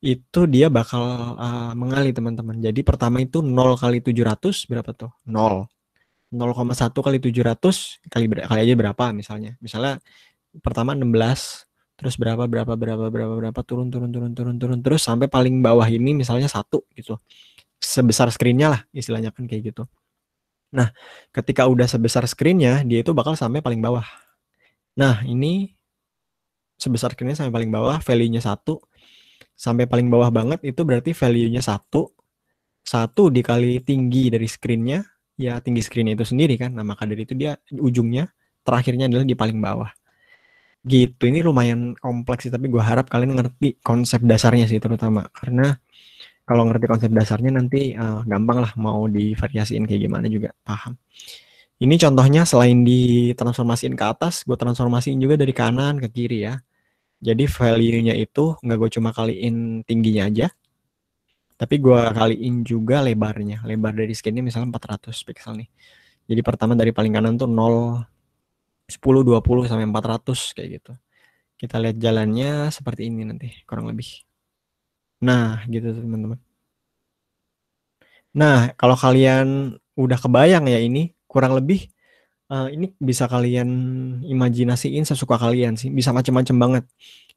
itu dia bakal uh, eh, mengali teman-teman. Jadi pertama itu 0 kali 700 berapa tuh? 0. 0,1 kali 700 kali kali aja berapa misalnya. Misalnya pertama 16 terus berapa berapa berapa berapa berapa turun turun turun turun turun terus sampai paling bawah ini misalnya satu gitu sebesar screennya lah istilahnya kan kayak gitu. Nah, ketika udah sebesar screennya, dia itu bakal sampai paling bawah. Nah, ini sebesar screennya sampai paling bawah, value-nya satu sampai paling bawah banget itu berarti value-nya satu satu dikali tinggi dari screennya ya tinggi screennya itu sendiri kan nah maka dari itu dia ujungnya terakhirnya adalah di paling bawah gitu ini lumayan kompleks sih tapi gue harap kalian ngerti konsep dasarnya sih terutama karena kalau ngerti konsep dasarnya nanti uh, gampang lah mau divariasiin kayak gimana juga paham. Ini contohnya selain ditransformasiin ke atas, gue transformasiin juga dari kanan ke kiri ya. Jadi value-nya itu nggak gue cuma kaliin tingginya aja, tapi gue kaliin juga lebarnya. Lebar dari skinnya misalnya 400 pixel nih. Jadi pertama dari paling kanan tuh 0, 10, 20, sampai 400 kayak gitu. Kita lihat jalannya seperti ini nanti kurang lebih. Nah, gitu teman-teman. Nah, kalau kalian udah kebayang ya ini kurang lebih uh, ini bisa kalian imajinasiin sesuka kalian sih, bisa macam-macam banget.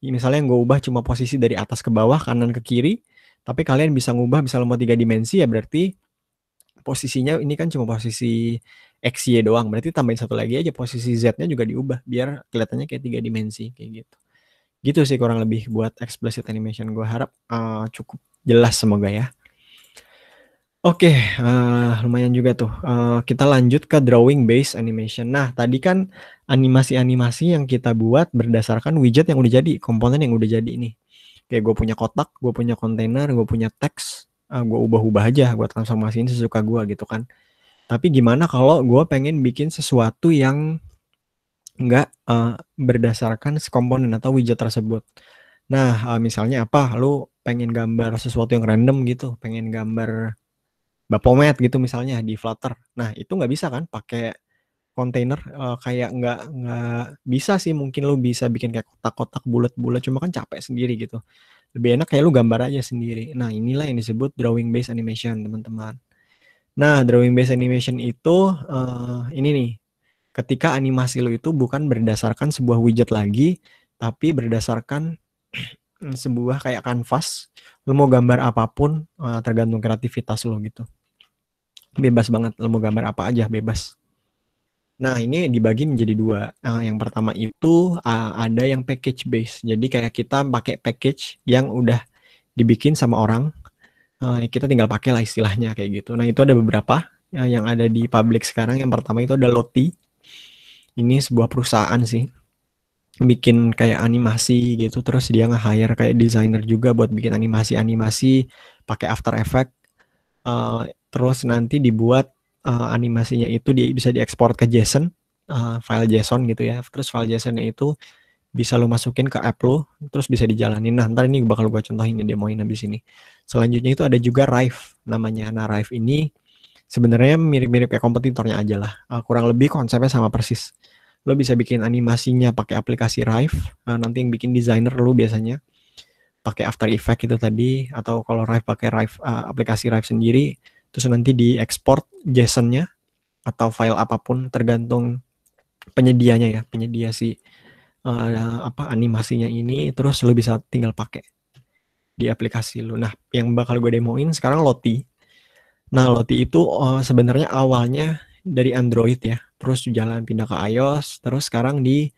Misalnya misalnya gue ubah cuma posisi dari atas ke bawah, kanan ke kiri, tapi kalian bisa ngubah bisa mau tiga dimensi ya berarti posisinya ini kan cuma posisi X, Y doang. Berarti tambahin satu lagi aja posisi Z-nya juga diubah biar kelihatannya kayak tiga dimensi kayak gitu gitu sih kurang lebih buat explicit animation gue harap uh, cukup jelas semoga ya Oke, okay, uh, eh, lumayan juga tuh. Uh, kita lanjut ke drawing based animation. Nah, tadi kan animasi-animasi yang kita buat berdasarkan widget yang udah jadi, komponen yang udah jadi nih. Kayak gue punya kotak, gue punya kontainer, gue punya teks, uh, gue ubah-ubah aja, gue transformasiin sesuka gue gitu kan. Tapi gimana kalau gue pengen bikin sesuatu yang nggak uh, berdasarkan sekomponen atau widget tersebut. Nah, uh, misalnya apa? Lu pengen gambar sesuatu yang random gitu, pengen gambar bapomet gitu misalnya di Flutter. Nah, itu nggak bisa kan pakai container uh, kayak nggak nggak bisa sih mungkin lu bisa bikin kayak kotak-kotak bulat-bulat cuma kan capek sendiri gitu lebih enak kayak lu gambar aja sendiri nah inilah yang disebut drawing based animation teman-teman nah drawing based animation itu uh, ini nih ketika animasi lo itu bukan berdasarkan sebuah widget lagi tapi berdasarkan sebuah kayak kanvas lo mau gambar apapun eh, tergantung kreativitas lo gitu bebas banget lo mau gambar apa aja bebas nah ini dibagi menjadi dua eh, yang pertama itu eh, ada yang package base jadi kayak kita pakai package yang udah dibikin sama orang kita tinggal pakai lah istilahnya kayak gitu nah itu ada beberapa yang ada di public sekarang yang pertama itu ada Lottie ini sebuah perusahaan sih bikin kayak animasi gitu terus dia nge-hire kayak desainer juga buat bikin animasi-animasi pakai After Effect uh, eh, terus nanti dibuat uh, animasinya itu di, bisa diekspor ke JSON uh, eh, file JSON gitu ya terus file json itu bisa lo masukin ke app lo terus bisa dijalanin nah ntar ini bakal gue contohin demoin habis ini selanjutnya itu ada juga Rive namanya nah Rive ini sebenarnya mirip-mirip kayak kompetitornya aja lah. Uh, kurang lebih konsepnya sama persis. Lo bisa bikin animasinya pakai aplikasi Rive. Uh, nanti yang bikin desainer lo biasanya pakai After Effect itu tadi atau kalau Rive pakai Rive uh, aplikasi Rive sendiri terus nanti diekspor JSON-nya atau file apapun tergantung penyedianya ya, penyedia si uh, apa animasinya ini terus lo bisa tinggal pakai di aplikasi lo. Nah, yang bakal gue demoin sekarang Loti. Nah, Loti itu uh, sebenarnya awalnya dari Android ya, terus jalan pindah ke iOS, terus sekarang di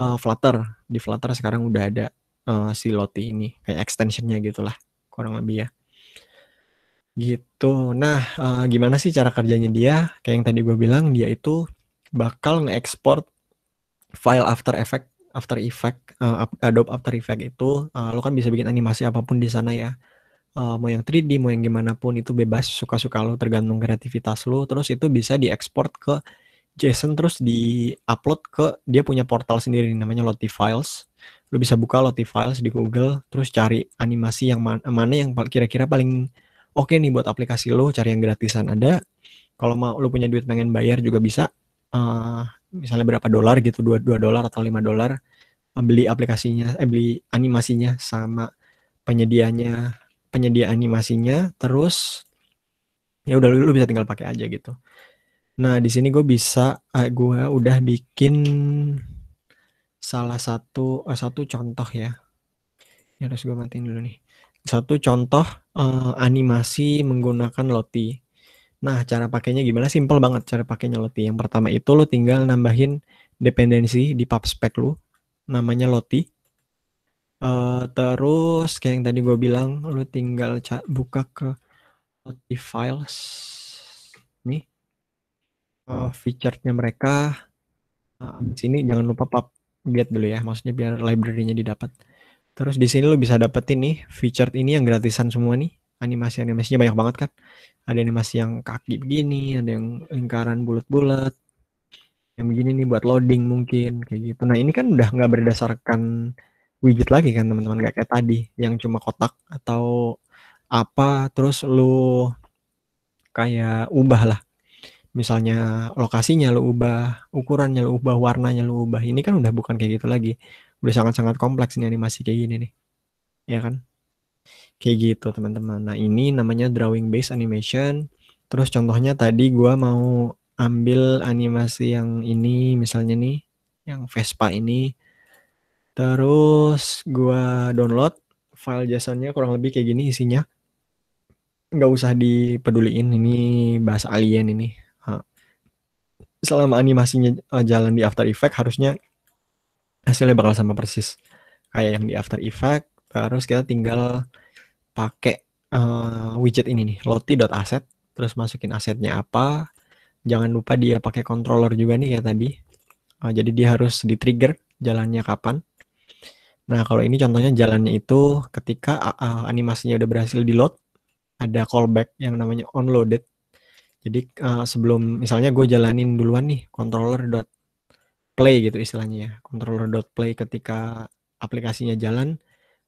uh, Flutter. Di Flutter sekarang udah ada uh, si Loti ini, kayak extensionnya gitulah, kurang lebih ya. Gitu. Nah, uh, gimana sih cara kerjanya dia? Kayak yang tadi gue bilang, dia itu bakal nge-export file After Effect, After Effect, uh, Adobe After Effect itu, uh, lo kan bisa bikin animasi apapun di sana ya uh, mau yang 3D mau yang gimana pun itu bebas suka-suka lo tergantung kreativitas lo terus itu bisa diekspor ke JSON terus diupload ke dia punya portal sendiri namanya Lottie Files lo bisa buka Lottie Files di Google terus cari animasi yang man mana yang kira-kira paling oke okay nih buat aplikasi lo cari yang gratisan ada kalau mau lo punya duit pengen bayar juga bisa uh, misalnya berapa dolar gitu dua dua dolar atau lima dolar beli aplikasinya eh beli animasinya sama penyediaannya penyedia animasinya terus ya udah lu, bisa tinggal pakai aja gitu nah di sini gue bisa uh, eh, gue udah bikin salah satu uh, satu contoh ya ya harus gue matiin dulu nih satu contoh uh, animasi menggunakan loti nah cara pakainya gimana simpel banget cara pakainya loti yang pertama itu lo tinggal nambahin dependensi di pubspec lu namanya loti Uh, terus kayak yang tadi gue bilang, lu tinggal buka ke notif files nih uh, eh, hmm. feature mereka. Uh, di sini jangan lupa pop get dulu ya, maksudnya biar library-nya didapat. Terus di sini lu bisa dapetin nih feature ini yang gratisan semua nih. Animasi-animasinya banyak banget kan. Ada animasi yang kaki begini, ada yang lingkaran bulat-bulat, yang begini nih buat loading mungkin kayak gitu. Nah ini kan udah nggak berdasarkan widget lagi kan teman-teman kayak tadi yang cuma kotak atau apa terus lu kayak ubah lah misalnya lokasinya lu ubah ukurannya lu ubah warnanya lu ubah ini kan udah bukan kayak gitu lagi udah sangat-sangat kompleks ini animasi kayak gini nih ya kan kayak gitu teman-teman nah ini namanya drawing based animation terus contohnya tadi gua mau ambil animasi yang ini misalnya nih yang Vespa ini Terus gua download file JSON-nya kurang lebih kayak gini isinya. Nggak usah dipeduliin ini bahasa alien ini. Selama animasinya e, jalan di After Effects harusnya hasilnya bakal sama persis kayak yang di After Effects. Terus kita tinggal pakai uh, widget ini nih, loti.asset. Terus masukin asetnya apa. Jangan lupa dia pakai controller juga nih kayak tadi. Uh, jadi dia harus di-trigger jalannya kapan Nah, kalau ini contohnya jalannya itu ketika uh, animasinya udah berhasil di load, ada callback yang namanya onloaded. Jadi uh, sebelum misalnya gue jalanin duluan nih controller dot play gitu istilahnya ya. Controller dot play ketika aplikasinya jalan.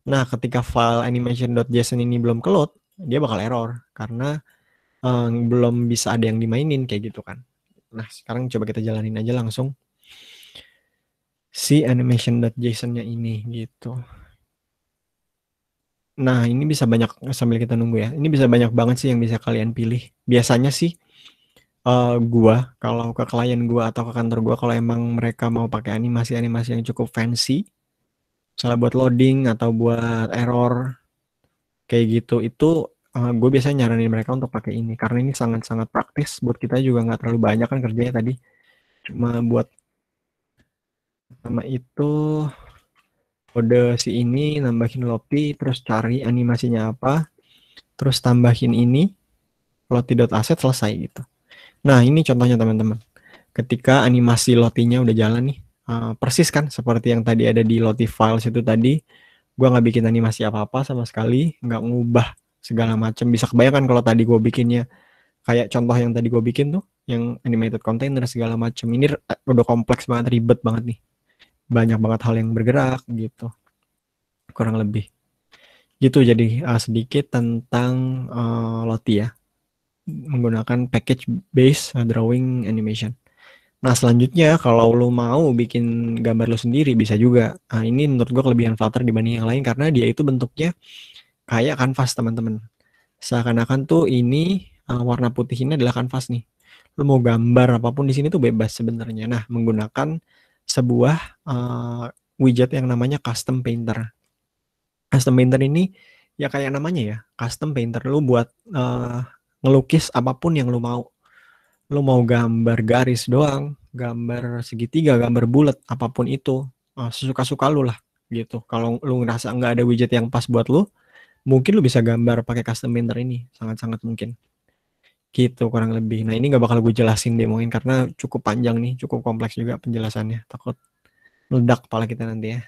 Nah, ketika file animation.json ini belum ke-load, dia bakal error karena uh, belum bisa ada yang dimainin kayak gitu kan. Nah, sekarang coba kita jalanin aja langsung si animation.json-nya ini gitu. Nah, ini bisa banyak sambil kita nunggu ya. Ini bisa banyak banget sih yang bisa kalian pilih. Biasanya sih uh, gua kalau ke klien gua atau ke kantor gua kalau emang mereka mau pakai animasi-animasi yang cukup fancy, salah buat loading atau buat error kayak gitu itu uh, eh, gue biasanya nyaranin mereka untuk pakai ini karena ini sangat-sangat praktis buat kita juga nggak terlalu banyak kan kerjanya tadi cuma buat Pertama itu kode si ini nambahin lopi terus cari animasinya apa terus tambahin ini loti.asset selesai gitu. Nah ini contohnya teman-teman. Ketika animasi lotinya udah jalan nih uh, persis kan seperti yang tadi ada di loti files itu tadi gue nggak bikin animasi apa-apa sama sekali nggak ngubah segala macam bisa kebayangkan kalau tadi gue bikinnya kayak contoh yang tadi gue bikin tuh yang animated container segala macam ini eh, udah kompleks banget ribet banget nih banyak banget hal yang bergerak gitu kurang lebih gitu jadi uh, sedikit tentang uh, eh, Loti ya menggunakan package base uh, drawing animation nah selanjutnya kalau lo mau bikin gambar lo sendiri bisa juga nah, ini menurut gue kelebihan Flutter dibanding yang lain karena dia itu bentuknya kayak kanvas teman-teman seakan-akan tuh ini uh, warna putih ini adalah kanvas nih lo mau gambar apapun di sini tuh bebas sebenarnya nah menggunakan sebuah uh, widget yang namanya custom painter. Custom painter ini ya kayak namanya ya, custom painter lu buat uh, ngelukis apapun yang lu mau. Lu mau gambar garis doang, gambar segitiga, gambar bulat, apapun itu, uh, sesuka-suka lu lah gitu. Kalau lu ngerasa nggak ada widget yang pas buat lu, mungkin lu bisa gambar pakai custom painter ini, sangat-sangat mungkin. Gitu kurang lebih. Nah, ini nggak bakal gue jelasin deh mungkin karena cukup panjang nih, cukup kompleks juga penjelasannya. Takut meledak kepala kita nanti ya.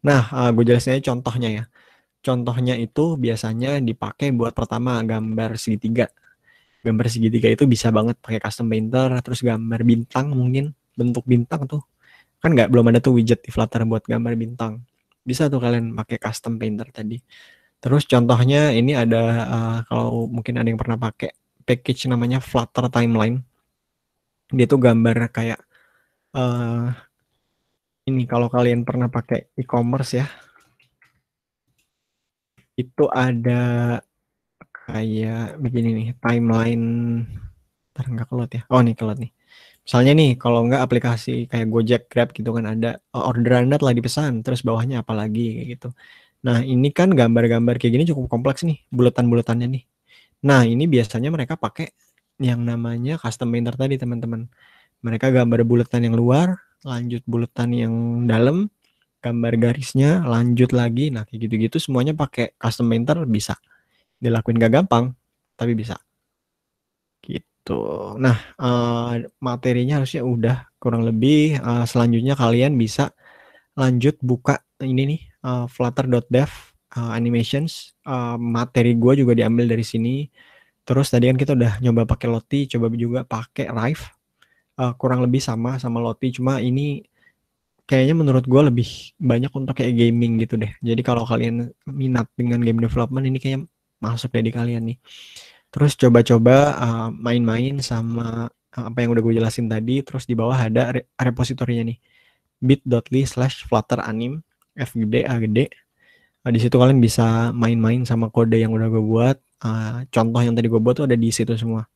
Nah, uh, eh, gue jelasinnya contohnya ya. Contohnya itu biasanya dipakai buat pertama gambar segitiga. Gambar segitiga itu bisa banget pakai custom painter, terus gambar bintang mungkin, bentuk bintang tuh. Kan nggak belum ada tuh widget di Flutter buat gambar bintang. Bisa tuh kalian pakai custom painter tadi. Terus contohnya ini ada uh, kalau mungkin ada yang pernah pakai package namanya Flutter Timeline. Dia tuh gambar kayak uh, ini kalau kalian pernah pakai e-commerce ya. Itu ada kayak begini nih, timeline. Ntar nggak kelot ya. Oh nih kelot nih. Misalnya nih, kalau nggak aplikasi kayak Gojek, Grab gitu kan ada order Anda telah dipesan, terus bawahnya apa lagi kayak gitu. Nah ini kan gambar-gambar kayak gini cukup kompleks nih, bulatan-bulatannya nih. Nah, ini biasanya mereka pakai yang namanya custom painter tadi, teman-teman. Mereka gambar buletan yang luar, lanjut buletan yang dalam, gambar garisnya, lanjut lagi. Nah, kayak gitu-gitu semuanya pakai custom painter bisa. Dilakuin gak gampang, tapi bisa. Gitu. Nah, eh, materinya harusnya udah kurang lebih. Eh, selanjutnya kalian bisa lanjut buka ini nih, uh, flutter.dev uh, animations uh, materi gue juga diambil dari sini terus tadi kan kita udah nyoba pakai Loti, coba juga pakai Rive uh, kurang lebih sama sama Loti, cuma ini kayaknya menurut gue lebih banyak untuk kayak gaming gitu deh jadi kalau kalian minat dengan game development ini kayaknya masuk deh di kalian nih terus coba-coba uh, main-main sama apa yang udah gue jelasin tadi terus di bawah ada re repositorinya nih bit.ly slash flutter anim f gede a Nah, di situ kalian bisa main-main sama kode yang udah gue buat. Uh, contoh yang tadi gue buat tuh ada di situ semua.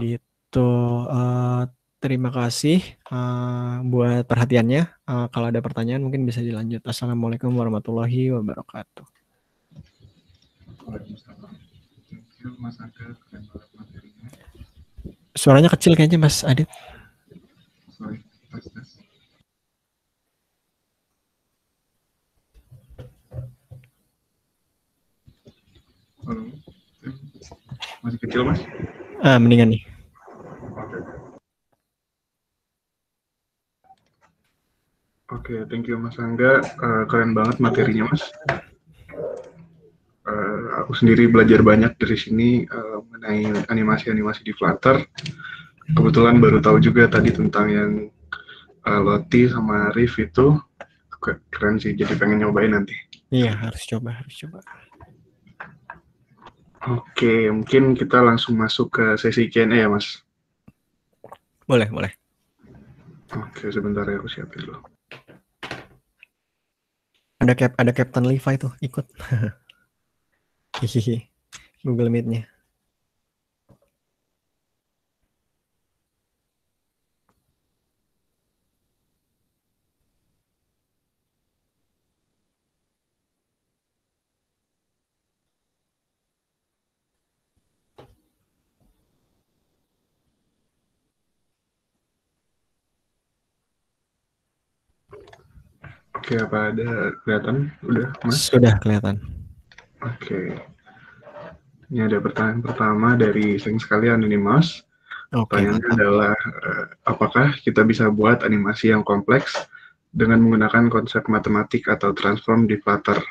Gitu. Uh, terima kasih uh, buat perhatiannya. Uh, kalau ada pertanyaan mungkin bisa dilanjut. Assalamualaikum warahmatullahi wabarakatuh. Suaranya kecil kayaknya Mas Adit. Masih kecil mas? Ah, mendingan nih. Oke, okay. okay, thank you Mas Angga. Uh, keren banget materinya Mas. Uh, aku sendiri belajar banyak dari sini uh, mengenai animasi-animasi di Flutter. Kebetulan baru tahu juga tadi tentang yang uh, Loti sama Riff itu keren sih. Jadi pengen nyobain nanti. Iya, harus coba, harus coba. Oke, mungkin kita langsung masuk ke sesi Q&A ya, Mas. Boleh, boleh. Oke, sebentar ya aku siapin dulu. Ada cap, ada Captain Levi tuh ikut. Hihihi. Google Meet-nya. Oke, apa ada kelihatan? Udah, Mas? Sudah kelihatan. Oke. Ini ada pertanyaan pertama dari sering sekali Anonymous. Okay, Pertanyaannya mantap. adalah, eh, apakah kita bisa buat animasi yang kompleks dengan menggunakan konsep matematik atau transform di Flutter?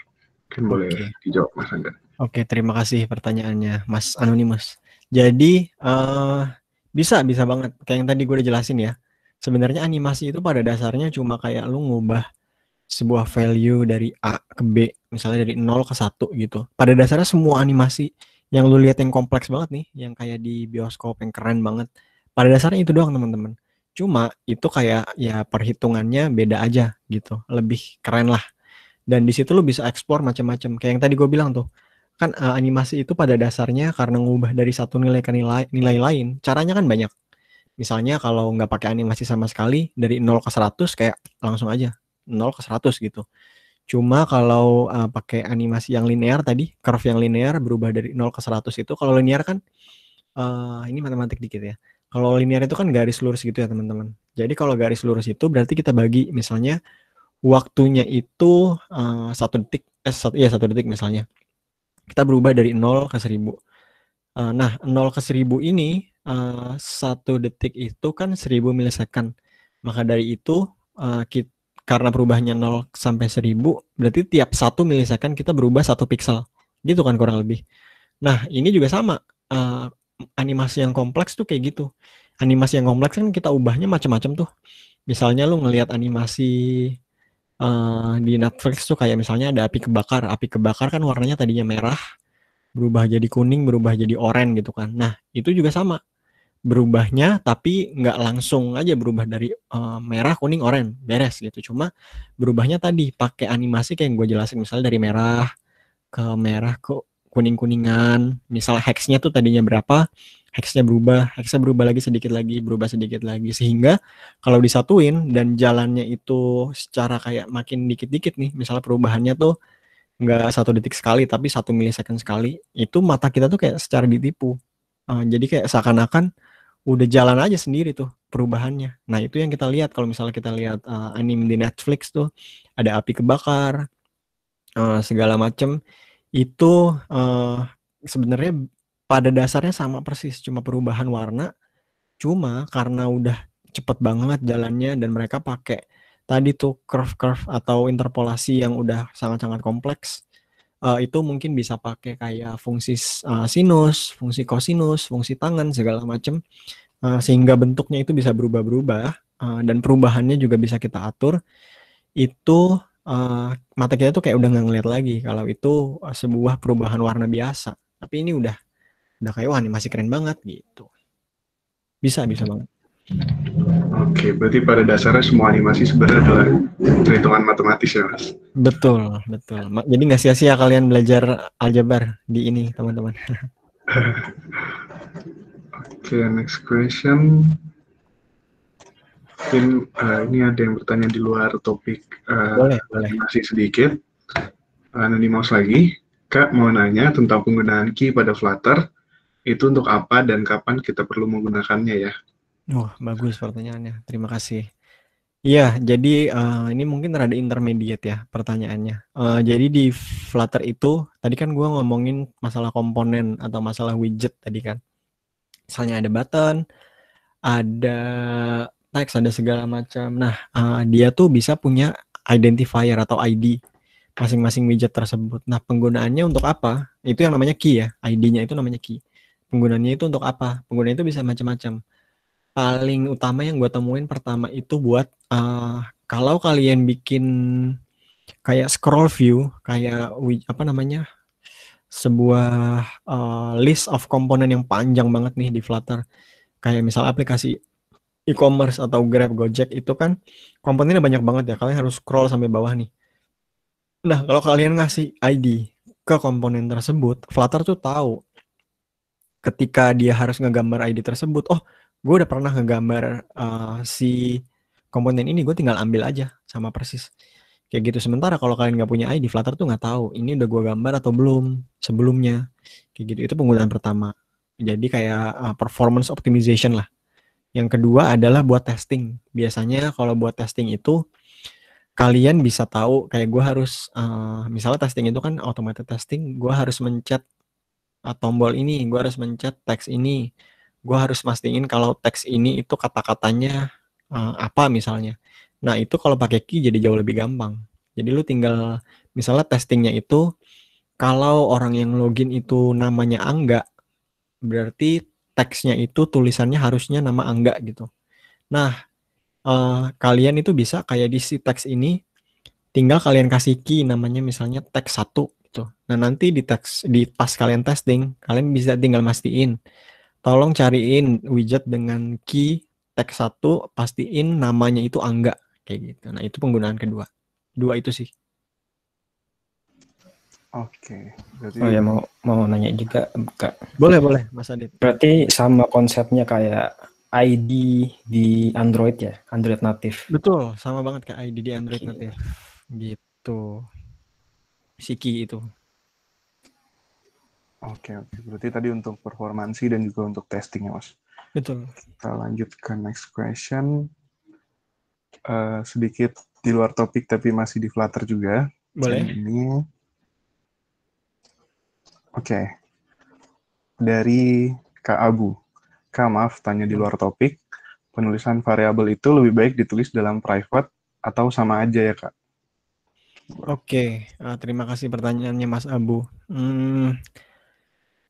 Mungkin okay. boleh dijawab, Mas Angga. Oke, terima kasih pertanyaannya, Mas Anonymous. Jadi, uh, bisa, bisa banget. Kayak yang tadi gue udah jelasin ya. Sebenarnya animasi itu pada dasarnya cuma kayak lu ngubah sebuah value dari A ke B, misalnya dari 0 ke 1 gitu. Pada dasarnya semua animasi yang lu lihat yang kompleks banget nih, yang kayak di bioskop yang keren banget, pada dasarnya itu doang teman-teman. Cuma itu kayak ya perhitungannya beda aja gitu, lebih keren lah. Dan di situ lu bisa eksplor macam-macam. Kayak yang tadi gue bilang tuh, kan uh, animasi itu pada dasarnya karena ngubah dari satu nilai ke nilai nilai lain. Caranya kan banyak misalnya kalau nggak pakai animasi sama sekali dari 0 ke 100 kayak langsung aja 0 ke 100 gitu. Cuma kalau uh, pakai animasi yang linear tadi, curve yang linear berubah dari 0 ke 100 itu kalau linear kan uh, ini matematik dikit ya. Kalau linear itu kan garis lurus gitu ya, teman-teman. Jadi kalau garis lurus itu berarti kita bagi misalnya waktunya itu eh, satu uh, detik eh satu ya satu detik misalnya. Kita berubah dari 0 ke 1000. Uh, nah, 0 ke 1000 ini satu uh, detik itu kan 1000 milisecond. Maka dari itu uh, kita karena perubahannya 0 sampai 1000, berarti tiap 1 milisekan kita berubah satu pixel. Gitu kan kurang lebih. Nah, ini juga sama. Uh, animasi yang kompleks tuh kayak gitu. Animasi yang kompleks kan kita ubahnya macam-macam tuh. Misalnya lu ngelihat animasi uh, di Netflix tuh kayak misalnya ada api kebakar. Api kebakar kan warnanya tadinya merah, berubah jadi kuning, berubah jadi oranye gitu kan. Nah, itu juga sama berubahnya tapi nggak langsung aja berubah dari uh, merah kuning oranye beres gitu cuma berubahnya tadi pakai animasi kayak yang gue jelasin misalnya dari merah ke merah ke kuning kuningan misal hexnya tuh tadinya berapa hexnya berubah hexnya berubah lagi sedikit lagi berubah sedikit lagi sehingga kalau disatuin dan jalannya itu secara kayak makin dikit dikit nih misalnya perubahannya tuh nggak satu detik sekali tapi satu milisecond sekali itu mata kita tuh kayak secara ditipu uh, jadi kayak seakan-akan udah jalan aja sendiri tuh perubahannya. Nah itu yang kita lihat kalau misalnya kita lihat uh, anime di Netflix tuh ada api kebakar uh, segala macem itu uh, sebenarnya pada dasarnya sama persis cuma perubahan warna cuma karena udah cepet banget jalannya dan mereka pakai tadi tuh curve curve atau interpolasi yang udah sangat sangat kompleks uh, itu mungkin bisa pakai kayak fungsi uh, sinus, fungsi kosinus, fungsi tangan segala macam uh, eh, sehingga bentuknya itu bisa berubah-berubah uh, dan perubahannya juga bisa kita atur. Itu uh, mata kita tuh kayak udah nggak ngeliat lagi kalau itu sebuah perubahan warna biasa. Tapi ini udah udah kayak wah ini masih keren banget gitu. Bisa bisa iya. banget. Oke, okay, berarti pada dasarnya semua animasi sebenarnya adalah perhitungan matematis ya, Mas? Betul, betul. Jadi nggak sia-sia kalian belajar aljabar di ini, teman-teman. Oke, okay, next question. Mungkin uh, ini ada yang bertanya di luar topik uh, boleh, animasi boleh. sedikit. Anonymous lagi. Kak, mau nanya tentang penggunaan key pada Flutter. Itu untuk apa dan kapan kita perlu menggunakannya ya? Wah, bagus pertanyaannya. Terima kasih. Iya, jadi uh, ini mungkin terhadap intermediate ya pertanyaannya. Uh, jadi di Flutter itu tadi kan gue ngomongin masalah komponen atau masalah widget tadi kan. Misalnya ada button, ada text, ada segala macam. Nah, uh, dia tuh bisa punya identifier atau ID masing-masing widget tersebut. Nah, penggunaannya untuk apa? Itu yang namanya key ya. ID-nya itu namanya key. Penggunaannya itu untuk apa? Penggunaannya itu bisa macam-macam paling utama yang gue temuin pertama itu buat uh, kalau kalian bikin kayak scroll view kayak apa namanya sebuah uh, list of komponen yang panjang banget nih di Flutter kayak misal aplikasi e-commerce atau Grab Gojek itu kan komponennya banyak banget ya kalian harus scroll sampai bawah nih nah kalau kalian ngasih ID ke komponen tersebut Flutter tuh tahu ketika dia harus ngegambar ID tersebut oh gue udah pernah ngegambar uh, si komponen ini gue tinggal ambil aja sama persis kayak gitu sementara kalau kalian nggak punya ID Flutter tuh nggak tahu ini udah gue gambar atau belum sebelumnya kayak gitu itu penggunaan pertama jadi kayak uh, performance optimization lah yang kedua adalah buat testing biasanya kalau buat testing itu kalian bisa tahu kayak gue harus uh, misalnya testing itu kan automated testing gue harus mencet uh, tombol ini gue harus mencet teks ini gue harus mastiin kalau teks ini itu kata-katanya uh, apa misalnya. Nah itu kalau pakai key jadi jauh lebih gampang. Jadi lu tinggal misalnya testingnya itu kalau orang yang login itu namanya Angga, berarti teksnya itu tulisannya harusnya nama Angga gitu. Nah uh, kalian itu bisa kayak di si teks ini tinggal kalian kasih key namanya misalnya teks satu gitu. Nah nanti di teks di pas kalian testing kalian bisa tinggal mastiin tolong cariin widget dengan key tag satu pastiin namanya itu angga kayak gitu nah itu penggunaan kedua dua itu sih Oke. Okay. Oh ya mau mau nanya juga kak. Boleh boleh Mas Adit. Berarti sama konsepnya kayak ID di Android ya, Android native Betul, sama banget kayak ID di Android okay. natif. Gitu. Siki itu. Oke, okay, Okay. Berarti tadi untuk performansi dan juga untuk testing ya, Mas. Betul. Kita lanjut ke next question. Uh, sedikit di luar topik tapi masih di Flutter juga. Boleh. Dan ini. Oke. Dari Kak Abu. Kak, maaf tanya di luar topik. Penulisan variabel itu lebih baik ditulis dalam private atau sama aja ya, Kak? Oke, okay. uh, eh, terima kasih pertanyaannya Mas Abu. Hmm,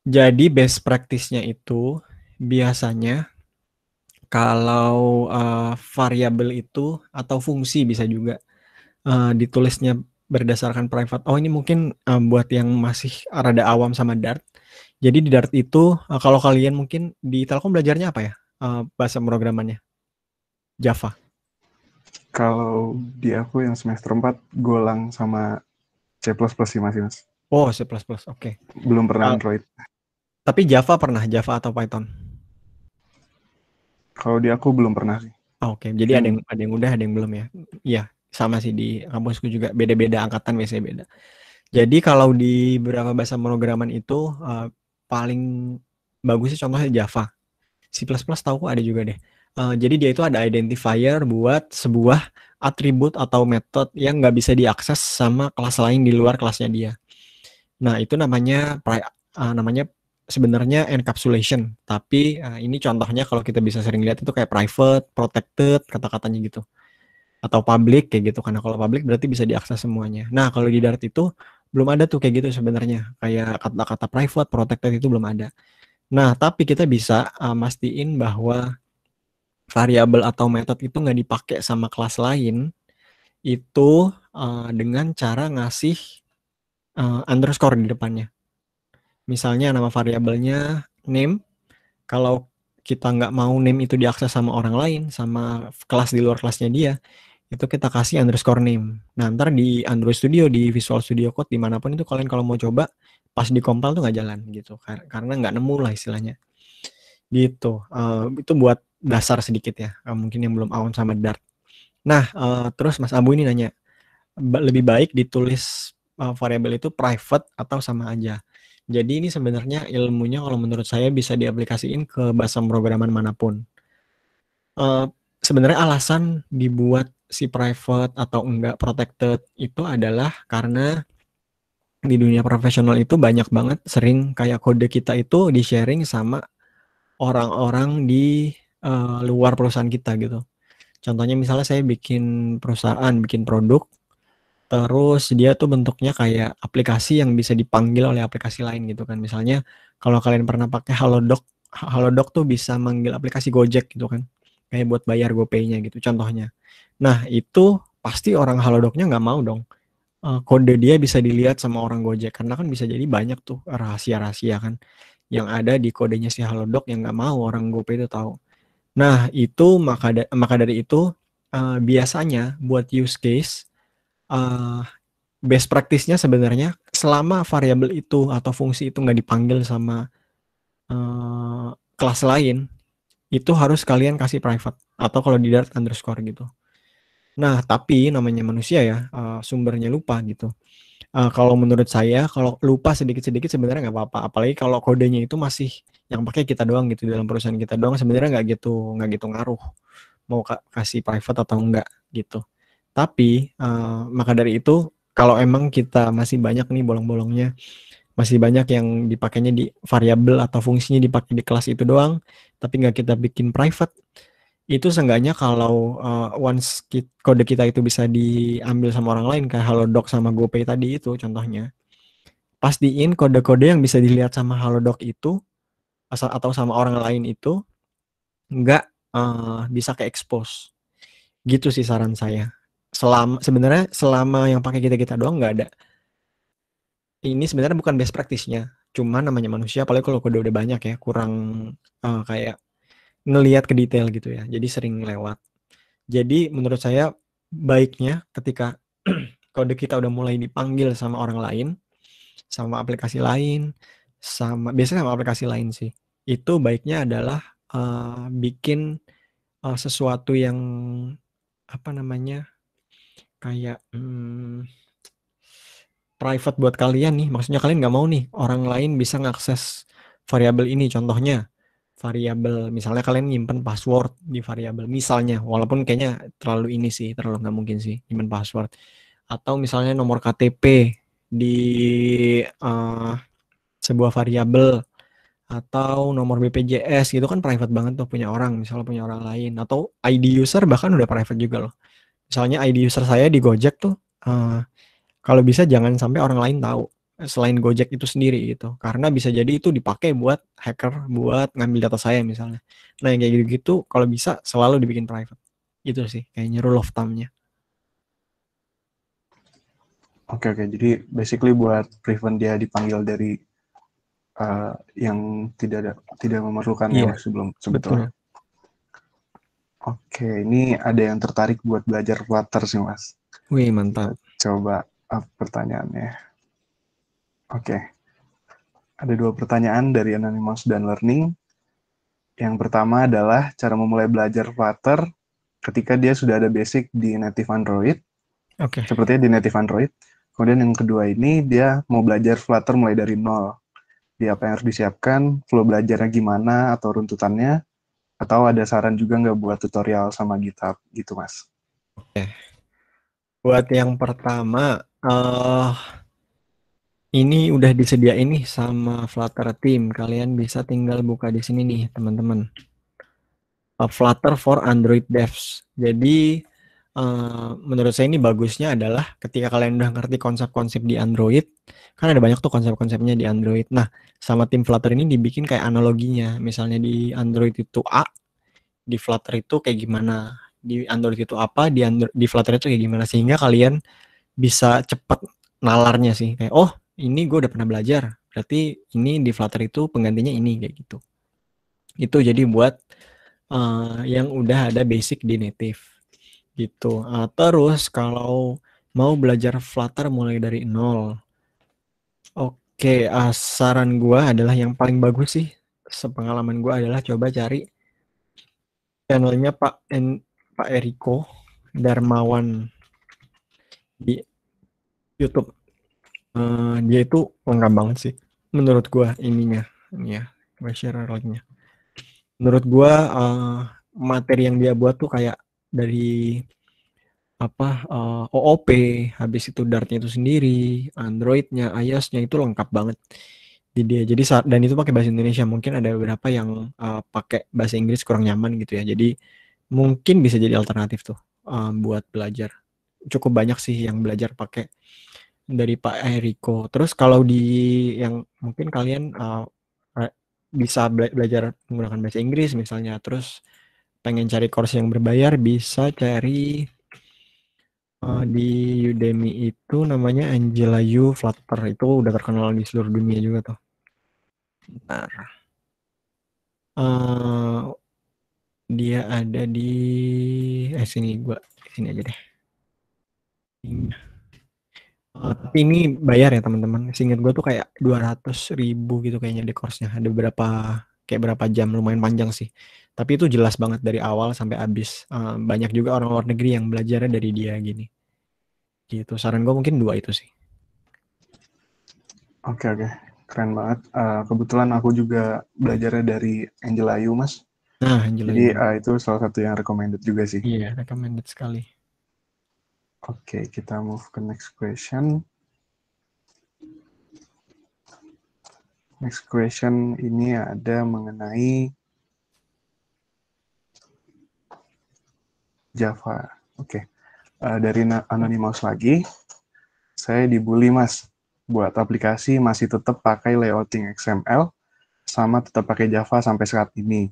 jadi best practice-nya itu biasanya kalau uh, variabel itu atau fungsi bisa juga uh, ditulisnya berdasarkan private. Oh ini mungkin uh, buat yang masih rada awam sama Dart. Jadi di Dart itu uh, kalau kalian mungkin di Telkom belajarnya apa ya uh, bahasa programannya? Java. Kalau di aku yang semester 4 Golang sama C++ sih masih mas. Oh C++ oke. Okay. Belum pernah uh, Android. Tapi Java pernah Java atau Python? Kalau di aku belum pernah sih. Oh, oke, okay. jadi hmm. ada yang ada yang udah, ada yang belum ya. Iya, sama sih di kampusku juga beda-beda angkatan biasanya beda. Jadi kalau di beberapa bahasa pemrograman itu uh, paling sih contohnya Java. C++ tahu ada juga deh. Uh, jadi dia itu ada identifier buat sebuah atribut atau metode yang nggak bisa diakses sama kelas lain di luar kelasnya dia. Nah itu namanya uh, namanya sebenarnya encapsulation, tapi uh, ini contohnya kalau kita bisa sering lihat itu kayak private, protected, kata-katanya gitu. Atau public kayak gitu karena kalau public berarti bisa diakses semuanya. Nah, kalau di Dart itu belum ada tuh kayak gitu sebenarnya. Kayak kata-kata private, protected itu belum ada. Nah, tapi kita bisa uh, mastiin bahwa variabel atau method itu nggak dipakai sama kelas lain itu uh, dengan cara ngasih uh, underscore di depannya misalnya nama variabelnya name. Kalau kita nggak mau name itu diakses sama orang lain, sama kelas di luar kelasnya dia, itu kita kasih underscore name. Nah, ntar di Android Studio, di Visual Studio Code, dimanapun itu kalian kalau mau coba, pas di compile tuh nggak jalan gitu, karena nggak nemu lah istilahnya. Gitu, uh, itu buat dasar sedikit ya, uh, mungkin yang belum awam sama Dart. Nah, uh, terus Mas Abu ini nanya, lebih baik ditulis uh, variabel itu private atau sama aja? Jadi ini sebenarnya ilmunya kalau menurut saya bisa diaplikasiin ke bahasa pemrograman manapun. Uh, sebenarnya alasan dibuat si private atau enggak protected itu adalah karena di dunia profesional itu banyak banget sering kayak kode kita itu di sharing sama orang-orang di uh, luar perusahaan kita gitu. Contohnya misalnya saya bikin perusahaan, bikin produk, Terus dia tuh bentuknya kayak aplikasi yang bisa dipanggil oleh aplikasi lain gitu kan. Misalnya kalau kalian pernah pakai Halodoc, Halodoc tuh bisa manggil aplikasi Gojek gitu kan. Kayak buat bayar GoPay-nya gitu contohnya. Nah, itu pasti orang Halodoc-nya nggak mau dong. Uh, kode dia bisa dilihat sama orang Gojek karena kan bisa jadi banyak tuh rahasia-rahasia kan yang ada di kodenya si Halodoc yang nggak mau orang GoPay itu tahu. Nah, itu maka da maka dari itu uh, biasanya buat use case uh, best practice-nya sebenarnya selama variabel itu atau fungsi itu nggak dipanggil sama uh, kelas lain itu harus kalian kasih private atau kalau di dart underscore gitu. Nah tapi namanya manusia ya uh, sumbernya lupa gitu. Uh, kalau menurut saya kalau lupa sedikit-sedikit sebenarnya nggak apa-apa. Apalagi kalau kodenya itu masih yang pakai kita doang gitu dalam perusahaan kita doang sebenarnya nggak gitu nggak gitu ngaruh mau kasih private atau enggak gitu. Tapi uh, maka dari itu kalau emang kita masih banyak nih bolong-bolongnya, masih banyak yang dipakainya di variabel atau fungsinya dipakai di kelas itu doang, tapi nggak kita bikin private, itu seenggaknya kalau uh, once kit, kode kita itu bisa diambil sama orang lain kayak halo halodoc sama GoPay tadi itu contohnya pastiin kode-kode yang bisa dilihat sama halo halodoc itu asal atau sama orang lain itu nggak uh, bisa ke expose gitu sih saran saya selama sebenarnya selama yang pakai kita kita doang nggak ada ini sebenarnya bukan best practice-nya cuman namanya manusia apalagi kalau kode udah banyak ya kurang uh, kayak ngelihat ke detail gitu ya jadi sering lewat jadi menurut saya baiknya ketika kode kita udah mulai dipanggil sama orang lain sama aplikasi lain sama biasanya sama aplikasi lain sih itu baiknya adalah uh, bikin uh, sesuatu yang apa namanya kayak hmm, private buat kalian nih. Maksudnya kalian nggak mau nih orang lain bisa ngakses variabel ini. Contohnya variabel misalnya kalian nyimpen password di variabel misalnya walaupun kayaknya terlalu ini sih terlalu nggak mungkin sih nyimpen password atau misalnya nomor KTP di uh, sebuah variabel atau nomor BPJS gitu kan private banget tuh punya orang misalnya punya orang lain atau ID user bahkan udah private juga loh misalnya ID user saya di Gojek tuh uh, kalau bisa jangan sampai orang lain tahu eh, selain Gojek itu sendiri gitu karena bisa jadi itu dipakai buat hacker buat ngambil data saya misalnya nah yang kayak gitu-gitu kalau bisa selalu dibikin private gitu sih kayaknya rule of thumbnya Oke okay, oke, okay. jadi basically buat prevent dia dipanggil dari uh, yang tidak ada, tidak memerlukan yeah. ya sebelum sebetulnya. Oke, ini ada yang tertarik buat belajar Flutter sih, Mas. Wih, mantap. Coba uh, pertanyaannya. Oke. Ada dua pertanyaan dari Anonymous dan Learning. Yang pertama adalah cara memulai belajar Flutter ketika dia sudah ada basic di native Android. Oke. Okay. Sepertinya di native Android. Kemudian yang kedua ini dia mau belajar Flutter mulai dari nol. Dia apa yang harus disiapkan, flow belajarnya gimana atau runtutannya, atau ada saran juga nggak buat tutorial sama GitHub gitu, Mas? Oke. Buat yang pertama, uh, ini udah disediain nih sama Flutter Team. Kalian bisa tinggal buka di sini nih, teman-teman. Uh, Flutter for Android Devs. Jadi Uh, menurut saya ini bagusnya adalah ketika kalian udah ngerti konsep-konsep di Android, kan ada banyak tuh konsep-konsepnya di Android. Nah, sama tim Flutter ini dibikin kayak analoginya. Misalnya di Android itu A, di Flutter itu kayak gimana. Di Android itu apa, di, Android, di Flutter itu kayak gimana. Sehingga kalian bisa cepat nalarnya sih. Kayak, oh ini gue udah pernah belajar. Berarti ini di Flutter itu penggantinya ini, kayak gitu. Itu jadi buat uh, yang udah ada basic di native gitu. Uh, terus kalau mau belajar Flutter mulai dari nol, oke okay, uh, saran gue adalah yang paling bagus sih sepengalaman gue adalah coba cari channelnya Pak en, Pak Eriko Darmawan di YouTube. Uh, dia itu lengkap banget sih menurut gue ininya, ini ya, gue share Menurut gue uh, materi yang dia buat tuh kayak dari apa uh, eh, OOP, habis itu Dartnya itu sendiri, Androidnya, iOSnya itu lengkap banget di Jadi saat dan itu pakai bahasa Indonesia mungkin ada beberapa yang uh, pakai bahasa Inggris kurang nyaman gitu ya. Jadi mungkin bisa jadi alternatif tuh uh, buat belajar. Cukup banyak sih yang belajar pakai dari Pak Eriko. Terus kalau di yang mungkin kalian uh, bisa bela belajar menggunakan bahasa Inggris misalnya, terus pengen cari course yang berbayar bisa cari uh, di Udemy itu namanya Angela Yu Flutter itu udah terkenal di seluruh dunia juga tuh. Bentar. Uh, eh, dia ada di eh sini gua sini aja deh. Uh, eh, tapi ini bayar ya teman-teman. Singkat gue tuh kayak 200 ribu gitu kayaknya di course-nya. Ada berapa kayak berapa jam lumayan panjang sih tapi itu jelas banget dari awal sampai habis uh, banyak juga orang luar negeri yang belajarnya dari dia gini gitu saran gue mungkin dua itu sih oke okay, oke okay. keren banget uh, kebetulan aku juga belajarnya dari Angel Ayu mas nah Angel jadi Ayu. Uh, itu salah satu yang recommended juga sih iya yeah, recommended sekali oke okay, kita move ke next question next question ini ada mengenai Java. Oke, okay. uh, eh, dari Anonymous lagi, saya dibully mas, buat aplikasi masih tetap pakai layouting XML, sama tetap pakai Java sampai saat ini.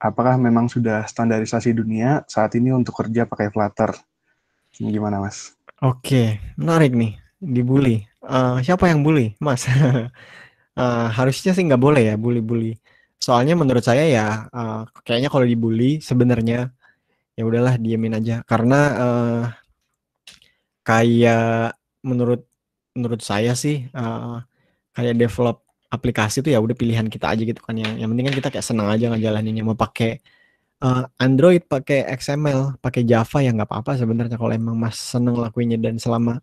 Apakah memang sudah standarisasi dunia saat ini untuk kerja pakai Flutter? Gimana mas? Oke, okay. menarik nih, dibully. Uh, siapa yang bully, mas? uh, harusnya sih nggak boleh ya bully-bully. Soalnya menurut saya ya, uh, kayaknya kalau dibully sebenarnya ya udahlah diamin aja karena uh, kayak menurut menurut saya sih uh, kayak develop aplikasi tuh ya udah pilihan kita aja gitu kan yang yang penting kan kita kayak senang aja ngejalaninnya mau pakai uh, Android pakai XML pakai Java ya nggak apa-apa sebenarnya kalau emang mas seneng lakuinnya dan selama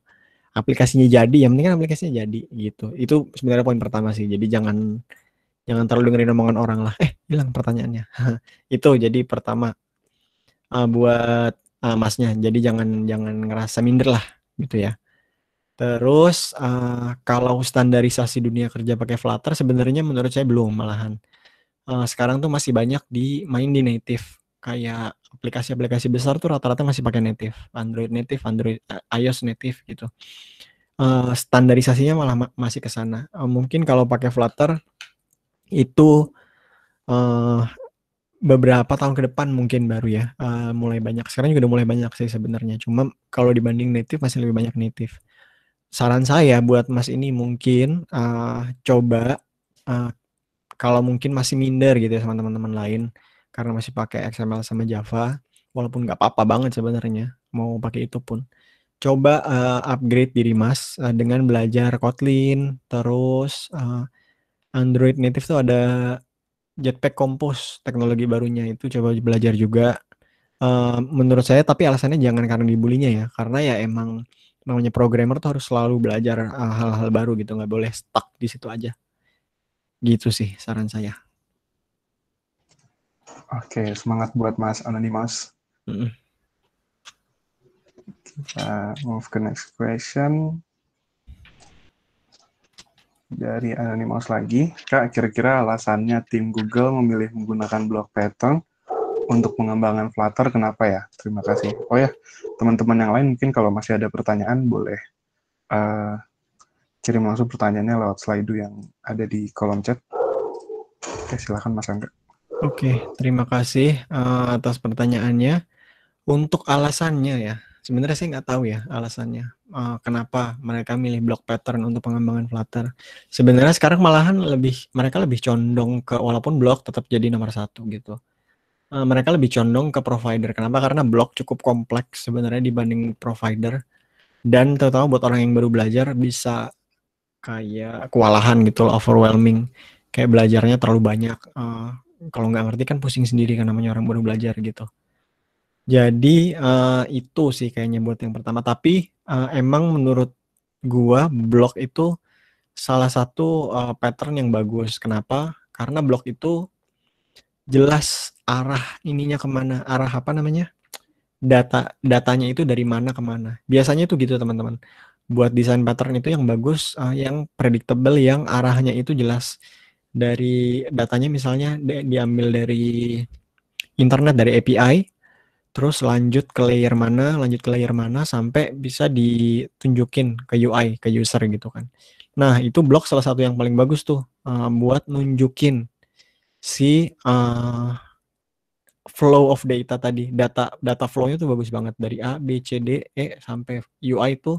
aplikasinya jadi yang penting kan aplikasinya jadi gitu itu sebenarnya poin pertama sih jadi jangan jangan terlalu dengerin omongan orang lah eh bilang pertanyaannya itu jadi pertama uh, buat uh, masnya. Jadi jangan jangan ngerasa minder lah gitu ya. Terus uh, kalau standarisasi dunia kerja pakai Flutter sebenarnya menurut saya belum malahan. Uh, sekarang tuh masih banyak di main di native. Kayak aplikasi-aplikasi besar tuh rata-rata masih pakai native, Android native, Android uh, iOS native gitu. Uh, standarisasinya malah ma masih ke sana. Uh, mungkin kalau pakai Flutter itu uh, beberapa tahun ke depan mungkin baru ya uh, mulai banyak sekarang juga udah mulai banyak sih sebenarnya cuma kalau dibanding native masih lebih banyak native saran saya buat mas ini mungkin uh, coba uh, kalau mungkin masih minder gitu ya sama teman-teman lain karena masih pakai XML sama Java walaupun nggak apa-apa banget sebenarnya mau pakai itu pun coba uh, upgrade diri mas uh, dengan belajar Kotlin terus uh, Android native tuh ada Jetpack Kompos, teknologi barunya itu coba belajar juga. Uh, menurut saya tapi alasannya jangan karena dibulinya ya, karena ya emang namanya programmer tuh harus selalu belajar e, hal-hal baru gitu, nggak boleh stuck di situ aja. Gitu sih saran saya. Oke, semangat buat Mas Anonymous. Mm -hmm. Kita move ke next question dari Anonymous lagi. Kak, kira-kira alasannya tim Google memilih menggunakan block pattern untuk pengembangan Flutter kenapa ya? Terima kasih. Oh ya, teman-teman yang lain mungkin kalau masih ada pertanyaan boleh uh, kirim langsung pertanyaannya lewat slide yang ada di kolom chat. Oke, silakan Mas Angga. Oke, terima kasih uh, atas pertanyaannya. Untuk alasannya ya, Sebenarnya saya nggak tahu ya alasannya uh, kenapa mereka milih block pattern untuk pengembangan Flutter. Sebenarnya sekarang malahan lebih mereka lebih condong ke walaupun block tetap jadi nomor satu gitu. Uh, mereka lebih condong ke provider. Kenapa? Karena block cukup kompleks sebenarnya dibanding provider. Dan terutama buat orang yang baru belajar bisa kayak kewalahan gitu, overwhelming. Kayak belajarnya terlalu banyak. Uh, kalau nggak ngerti kan pusing sendiri kan namanya orang baru belajar gitu. Jadi uh, itu sih kayaknya buat yang pertama, tapi, uh, emang menurut gua blog itu salah satu, uh, pattern yang bagus. Kenapa? Karena blog itu jelas arah ininya kemana. arah apa namanya, data datanya itu dari mana kemana? Biasanya itu gitu teman-teman. Buat desain pattern itu yang bagus, uh, yang predictable, yang arahnya itu jelas. Dari datanya misalnya di diambil dari internet, dari API terus lanjut ke layer mana, lanjut ke layer mana sampai bisa ditunjukin ke UI, ke user gitu kan. Nah, itu blok salah satu yang paling bagus tuh uh, buat nunjukin si uh, flow of data tadi. Data data flow-nya tuh bagus banget dari A, B, C, D, E sampai UI itu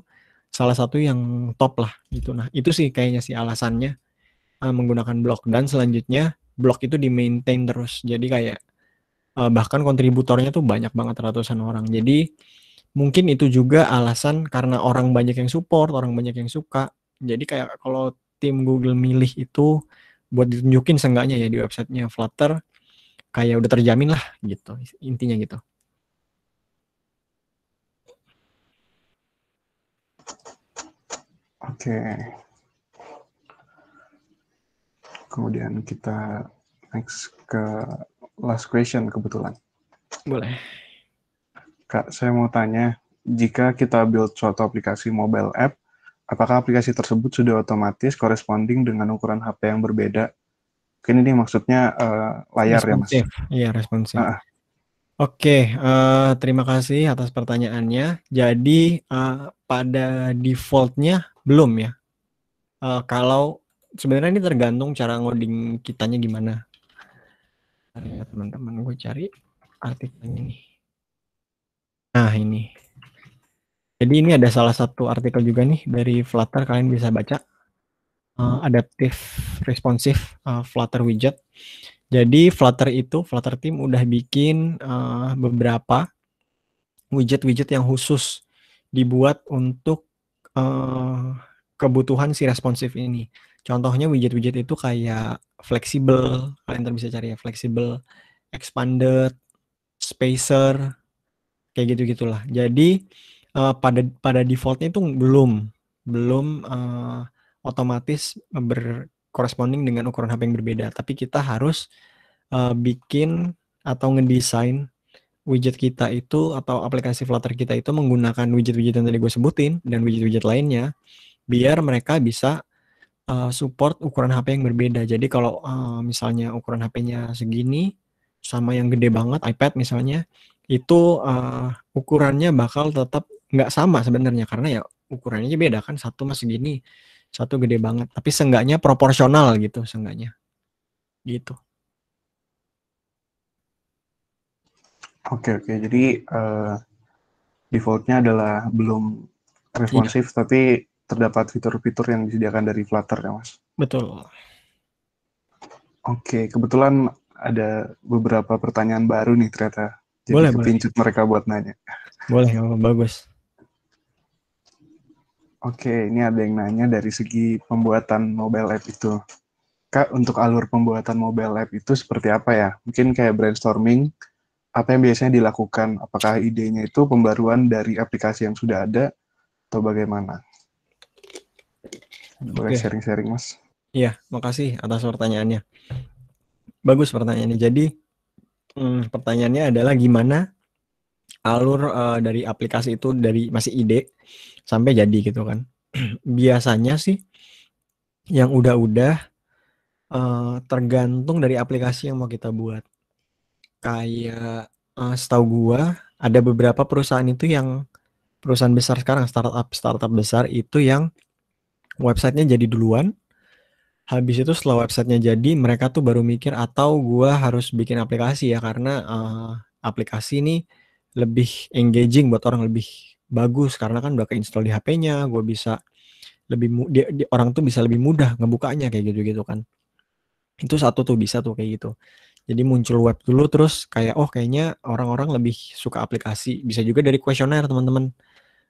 salah satu yang top lah gitu. Nah, itu sih kayaknya sih alasannya uh, menggunakan blok dan selanjutnya blok itu di maintain terus. Jadi kayak uh, bahkan kontributornya tuh banyak banget ratusan orang jadi mungkin itu juga alasan karena orang banyak yang support orang banyak yang suka jadi kayak kalau tim Google milih itu buat ditunjukin seenggaknya ya di websitenya Flutter kayak udah terjamin lah gitu intinya gitu Oke. Kemudian kita next ke last question kebetulan. Boleh. Kak, saya mau tanya, jika kita build suatu aplikasi mobile app, apakah aplikasi tersebut sudah otomatis corresponding dengan ukuran HP yang berbeda? Mungkin ini maksudnya uh, layar responsive. ya, Mas? Iya, responsif. Uh, ah, ah. Oke, okay, uh, eh, terima kasih atas pertanyaannya. Jadi uh, pada defaultnya belum ya. Uh, kalau sebenarnya ini tergantung cara ngoding kitanya gimana. Bentar ya teman-teman, gue cari artikel ini Nah ini. Jadi ini ada salah satu artikel juga nih dari Flutter kalian bisa baca. Uh, eh, adaptive responsive uh, Flutter widget. Jadi Flutter itu Flutter team udah bikin uh, beberapa widget-widget yang khusus dibuat untuk uh, kebutuhan si responsif ini. Contohnya widget-widget itu kayak fleksibel, kalian bisa cari ya fleksibel, expanded, spacer, kayak gitu gitulah. Jadi uh, pada pada defaultnya itu belum belum uh, otomatis berkoresponding dengan ukuran HP yang berbeda, tapi kita harus uh, bikin atau ngedesain widget kita itu atau aplikasi Flutter kita itu menggunakan widget-widget yang tadi gue sebutin dan widget-widget lainnya biar mereka bisa Eh, support ukuran HP yang berbeda. Jadi kalau uh, misalnya ukuran HP-nya segini sama yang gede banget iPad misalnya, itu uh, ukurannya bakal tetap nggak sama sebenarnya karena ya ukurannya beda kan satu mas segini, satu gede banget. Tapi seenggaknya proporsional gitu seenggaknya. Gitu. Oke oke. Jadi uh, defaultnya adalah belum iya. responsif iya. tapi terdapat fitur-fitur yang disediakan dari Flutter ya Mas? Betul. Oke, kebetulan ada beberapa pertanyaan baru nih ternyata. Jadi boleh, kepincut boleh. mereka buat nanya. Boleh, bagus. Oke, ini ada yang nanya dari segi pembuatan mobile app itu. Kak, untuk alur pembuatan mobile app itu seperti apa ya? Mungkin kayak brainstorming, apa yang biasanya dilakukan? Apakah idenya itu pembaruan dari aplikasi yang sudah ada atau bagaimana? Boleh okay. sharing-sharing, Mas. Iya, makasih atas pertanyaannya. Bagus pertanyaannya. Jadi, hmm, pertanyaannya adalah gimana alur uh, dari aplikasi itu dari masih ide sampai jadi gitu kan. Biasanya sih yang udah-udah uh, tergantung dari aplikasi yang mau kita buat. Kayak uh, setahu gua ada beberapa perusahaan itu yang perusahaan besar sekarang startup startup besar itu yang websitenya jadi duluan. Habis itu setelah websitenya jadi, mereka tuh baru mikir atau gue harus bikin aplikasi ya karena uh, aplikasi ini lebih engaging buat orang lebih bagus karena kan udah keinstall di HP-nya, gue bisa lebih dia, dia, orang tuh bisa lebih mudah ngebukanya kayak gitu-gitu kan. Itu satu tuh bisa tuh kayak gitu. Jadi muncul web dulu terus kayak oh kayaknya orang-orang lebih suka aplikasi. Bisa juga dari kuesioner teman-teman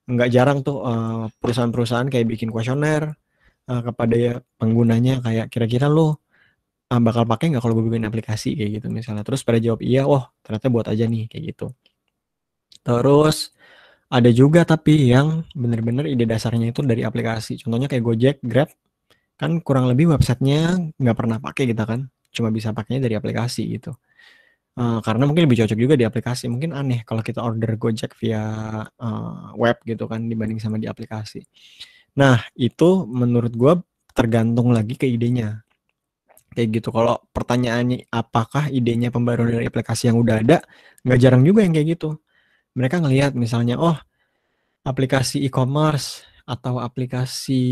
nggak jarang tuh eh, perusahaan-perusahaan kayak bikin kuesioner uh, kepada ya penggunanya kayak kira-kira lo uh, eh, bakal pakai nggak kalau gue bikin aplikasi kayak gitu misalnya terus pada jawab iya oh ternyata buat aja nih kayak gitu terus ada juga tapi yang bener-bener ide dasarnya itu dari aplikasi contohnya kayak Gojek Grab kan kurang lebih websitenya nggak pernah pakai kita gitu kan cuma bisa pakainya dari aplikasi gitu Uh, karena mungkin lebih cocok juga di aplikasi. Mungkin aneh kalau kita order Gojek via uh, web gitu kan dibanding sama di aplikasi. Nah, itu menurut gue tergantung lagi ke idenya. Kayak gitu. Kalau pertanyaannya apakah idenya pembaruan dari aplikasi yang udah ada, nggak jarang juga yang kayak gitu. Mereka ngelihat misalnya, oh aplikasi e-commerce atau aplikasi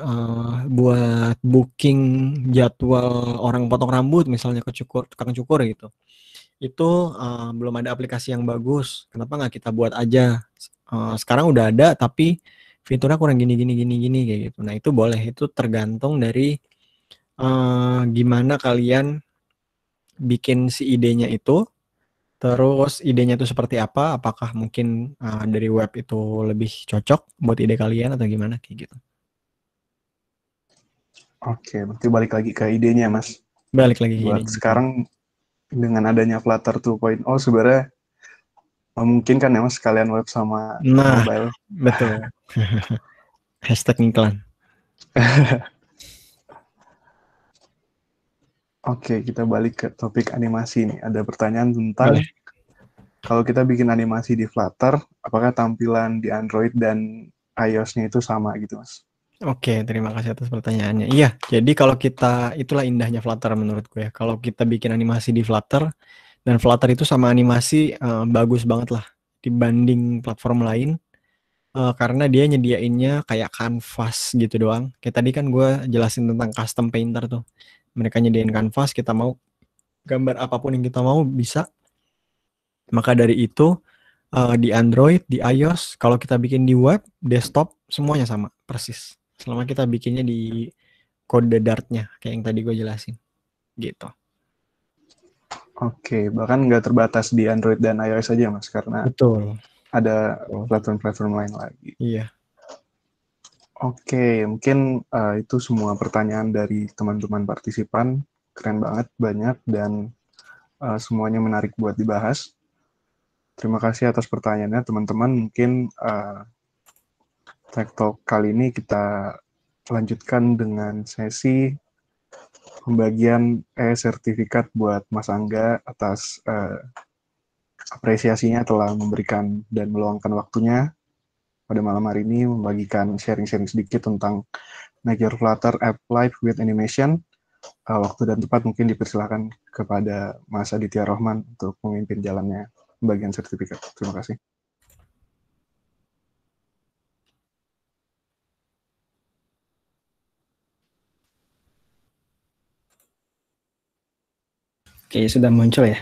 uh, buat booking jadwal orang potong rambut misalnya ke cukur tukang cukur gitu itu uh, belum ada aplikasi yang bagus kenapa nggak kita buat aja uh, sekarang udah ada tapi fiturnya kurang gini gini gini gini kayak gitu nah itu boleh itu tergantung dari uh, gimana kalian bikin si idenya itu terus idenya itu seperti apa apakah mungkin uh, dari web itu lebih cocok buat ide kalian atau gimana kayak gitu oke berarti balik lagi ke idenya mas balik lagi buat ide. sekarang dengan adanya Flutter 2.0 sebenarnya memungkinkan eh, ya mas sekalian web sama nah, mobile. Betul. Hashtag iklan. Oke, kita balik ke topik animasi ini Ada pertanyaan tentang Boleh. kalau kita bikin animasi di Flutter, apakah tampilan di Android dan iOS-nya itu sama gitu, Mas? Oke, terima kasih atas pertanyaannya. Iya, jadi kalau kita itulah indahnya Flutter menurut gue. Ya. Kalau kita bikin animasi di Flutter dan Flutter itu sama animasi uh, bagus banget lah dibanding platform lain uh, karena dia nyediainnya kayak kanvas gitu doang. Kayak tadi kan gue jelasin tentang custom painter tuh. Mereka nyediain kanvas, kita mau gambar apapun yang kita mau bisa. Maka dari itu uh, di Android, di iOS, kalau kita bikin di web, desktop semuanya sama persis selama kita bikinnya di kode dartnya kayak yang tadi gue jelasin gitu oke bahkan nggak terbatas di Android dan iOS aja mas karena betul ada platform-platform lain lagi iya oke mungkin uh, itu semua pertanyaan dari teman-teman partisipan keren banget banyak dan uh, semuanya menarik buat dibahas terima kasih atas pertanyaannya teman-teman mungkin uh, Tech Talk kali ini kita lanjutkan dengan sesi pembagian e-sertifikat buat Mas Angga atas eh, apresiasinya telah memberikan dan meluangkan waktunya pada malam hari ini membagikan sharing-sharing sedikit tentang Major Flutter App Live with Animation. Eh, waktu dan tempat mungkin dipersilahkan kepada Mas Aditya Rohman untuk memimpin jalannya pembagian sertifikat. Terima kasih. Oke, sudah muncul ya?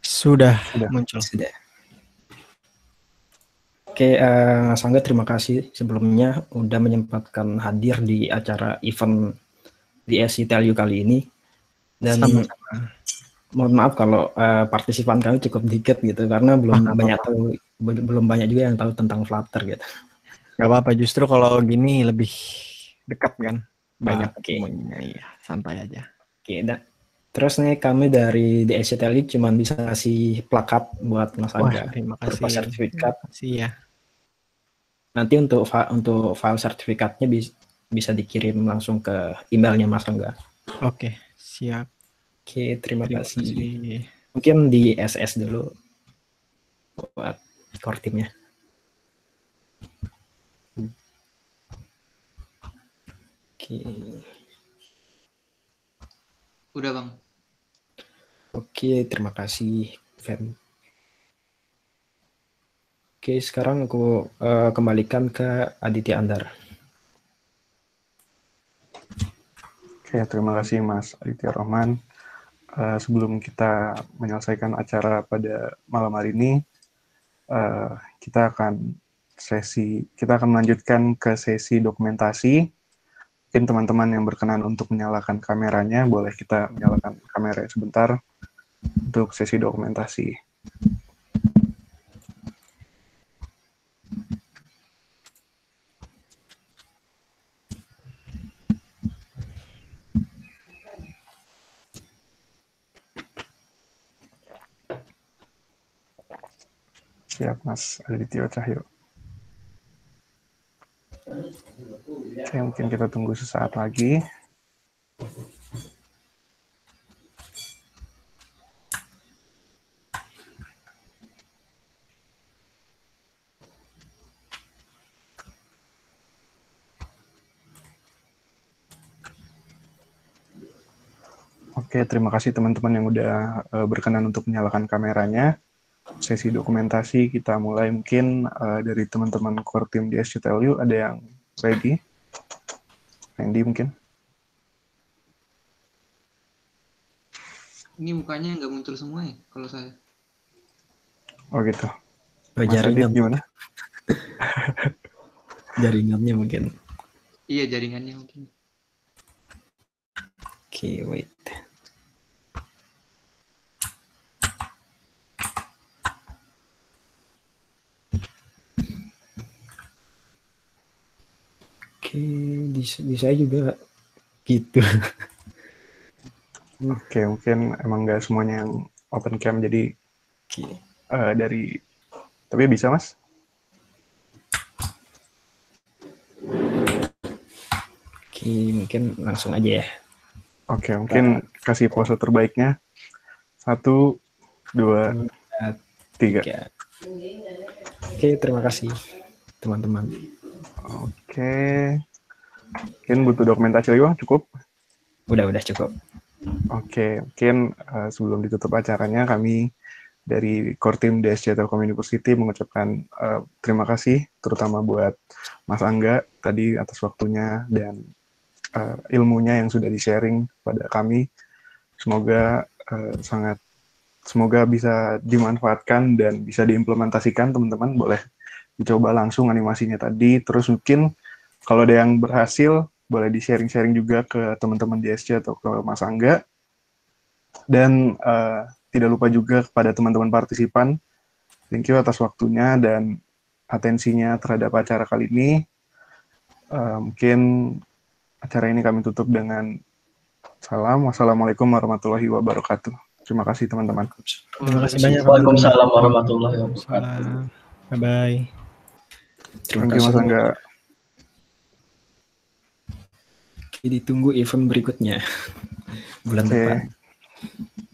Sudah, sudah. muncul. Sudah. Oke, uh, Mas terima kasih sebelumnya udah menyempatkan hadir di acara event di SC Tell kali ini. Dan Sama. mohon maaf kalau uh, partisipan kami cukup dikit gitu karena belum Sama. banyak tahu belum banyak juga yang tahu tentang Flutter gitu. Gak apa-apa, justru kalau gini lebih dekat kan banyak ah, okay. Semuanya, ya santai aja. Oke, okay, Terus nih kami dari di SCTLI cuma bisa kasih plakat buat Mas Angga. Terima kasih. sertifikat. Kasih ya. Nanti untuk untuk file sertifikatnya bisa bisa dikirim langsung ke emailnya Mas Angga. Oke, siap. Oke, terima, terima kasih. kasih. Mungkin di SS dulu buat core timnya. Oke. Udah, Bang. Oke, terima kasih, Ven. Oke, sekarang aku uh, kembalikan ke Aditya Andar. Oke, terima kasih Mas Aditya Rohman. Uh, sebelum kita menyelesaikan acara pada malam hari ini, uh, kita akan sesi kita akan melanjutkan ke sesi dokumentasi. Mungkin teman-teman yang berkenan untuk menyalakan kameranya, boleh kita menyalakan kamera sebentar untuk sesi dokumentasi. Siap Mas Aditya Cahyo. Oke, mungkin kita tunggu sesaat lagi. ya terima kasih teman-teman yang udah uh, berkenan untuk menyalakan kameranya. Sesi dokumentasi kita mulai mungkin uh, dari teman-teman core team di SCTLU ada yang ready? Randy mungkin? Ini mukanya nggak muncul semua ya kalau saya. Oh gitu. jaringan gimana? jaringannya mungkin. Iya jaringannya mungkin. Oke, okay, wait. di, di saya juga gitu oke mungkin emang gak semuanya yang open cam jadi okay. uh, eh, dari tapi bisa mas oke mungkin langsung aja ya oke mungkin Kita... kasih pose terbaiknya satu dua tiga oke terima kasih teman-teman Oke. Mungkin butuh dokumentasi lagi, Bang? Cukup? Udah, udah cukup. Oke, mungkin uh, sebelum ditutup acaranya kami dari core team DSC Telkom University mengucapkan uh, terima kasih terutama buat Mas Angga tadi atas waktunya dan uh, ilmunya yang sudah di-sharing pada kami. Semoga uh, sangat semoga bisa dimanfaatkan dan bisa diimplementasikan teman-teman boleh dicoba langsung animasinya tadi. Terus mungkin kalau ada yang berhasil boleh di sharing-sharing juga ke teman-teman di SC atau ke Mas Angga. Dan uh, tidak lupa juga kepada teman-teman partisipan. Thank you atas waktunya dan atensinya terhadap acara kali ini. Uh, mungkin acara ini kami tutup dengan salam. Wassalamualaikum warahmatullahi wabarakatuh. Terima kasih teman-teman. Terima kasih banyak. Waalaikumsalam warahmatullahi wabarakatuh. Bye-bye. Terima kasih. Mas Angga. Jadi tunggu event berikutnya bulan okay. depan.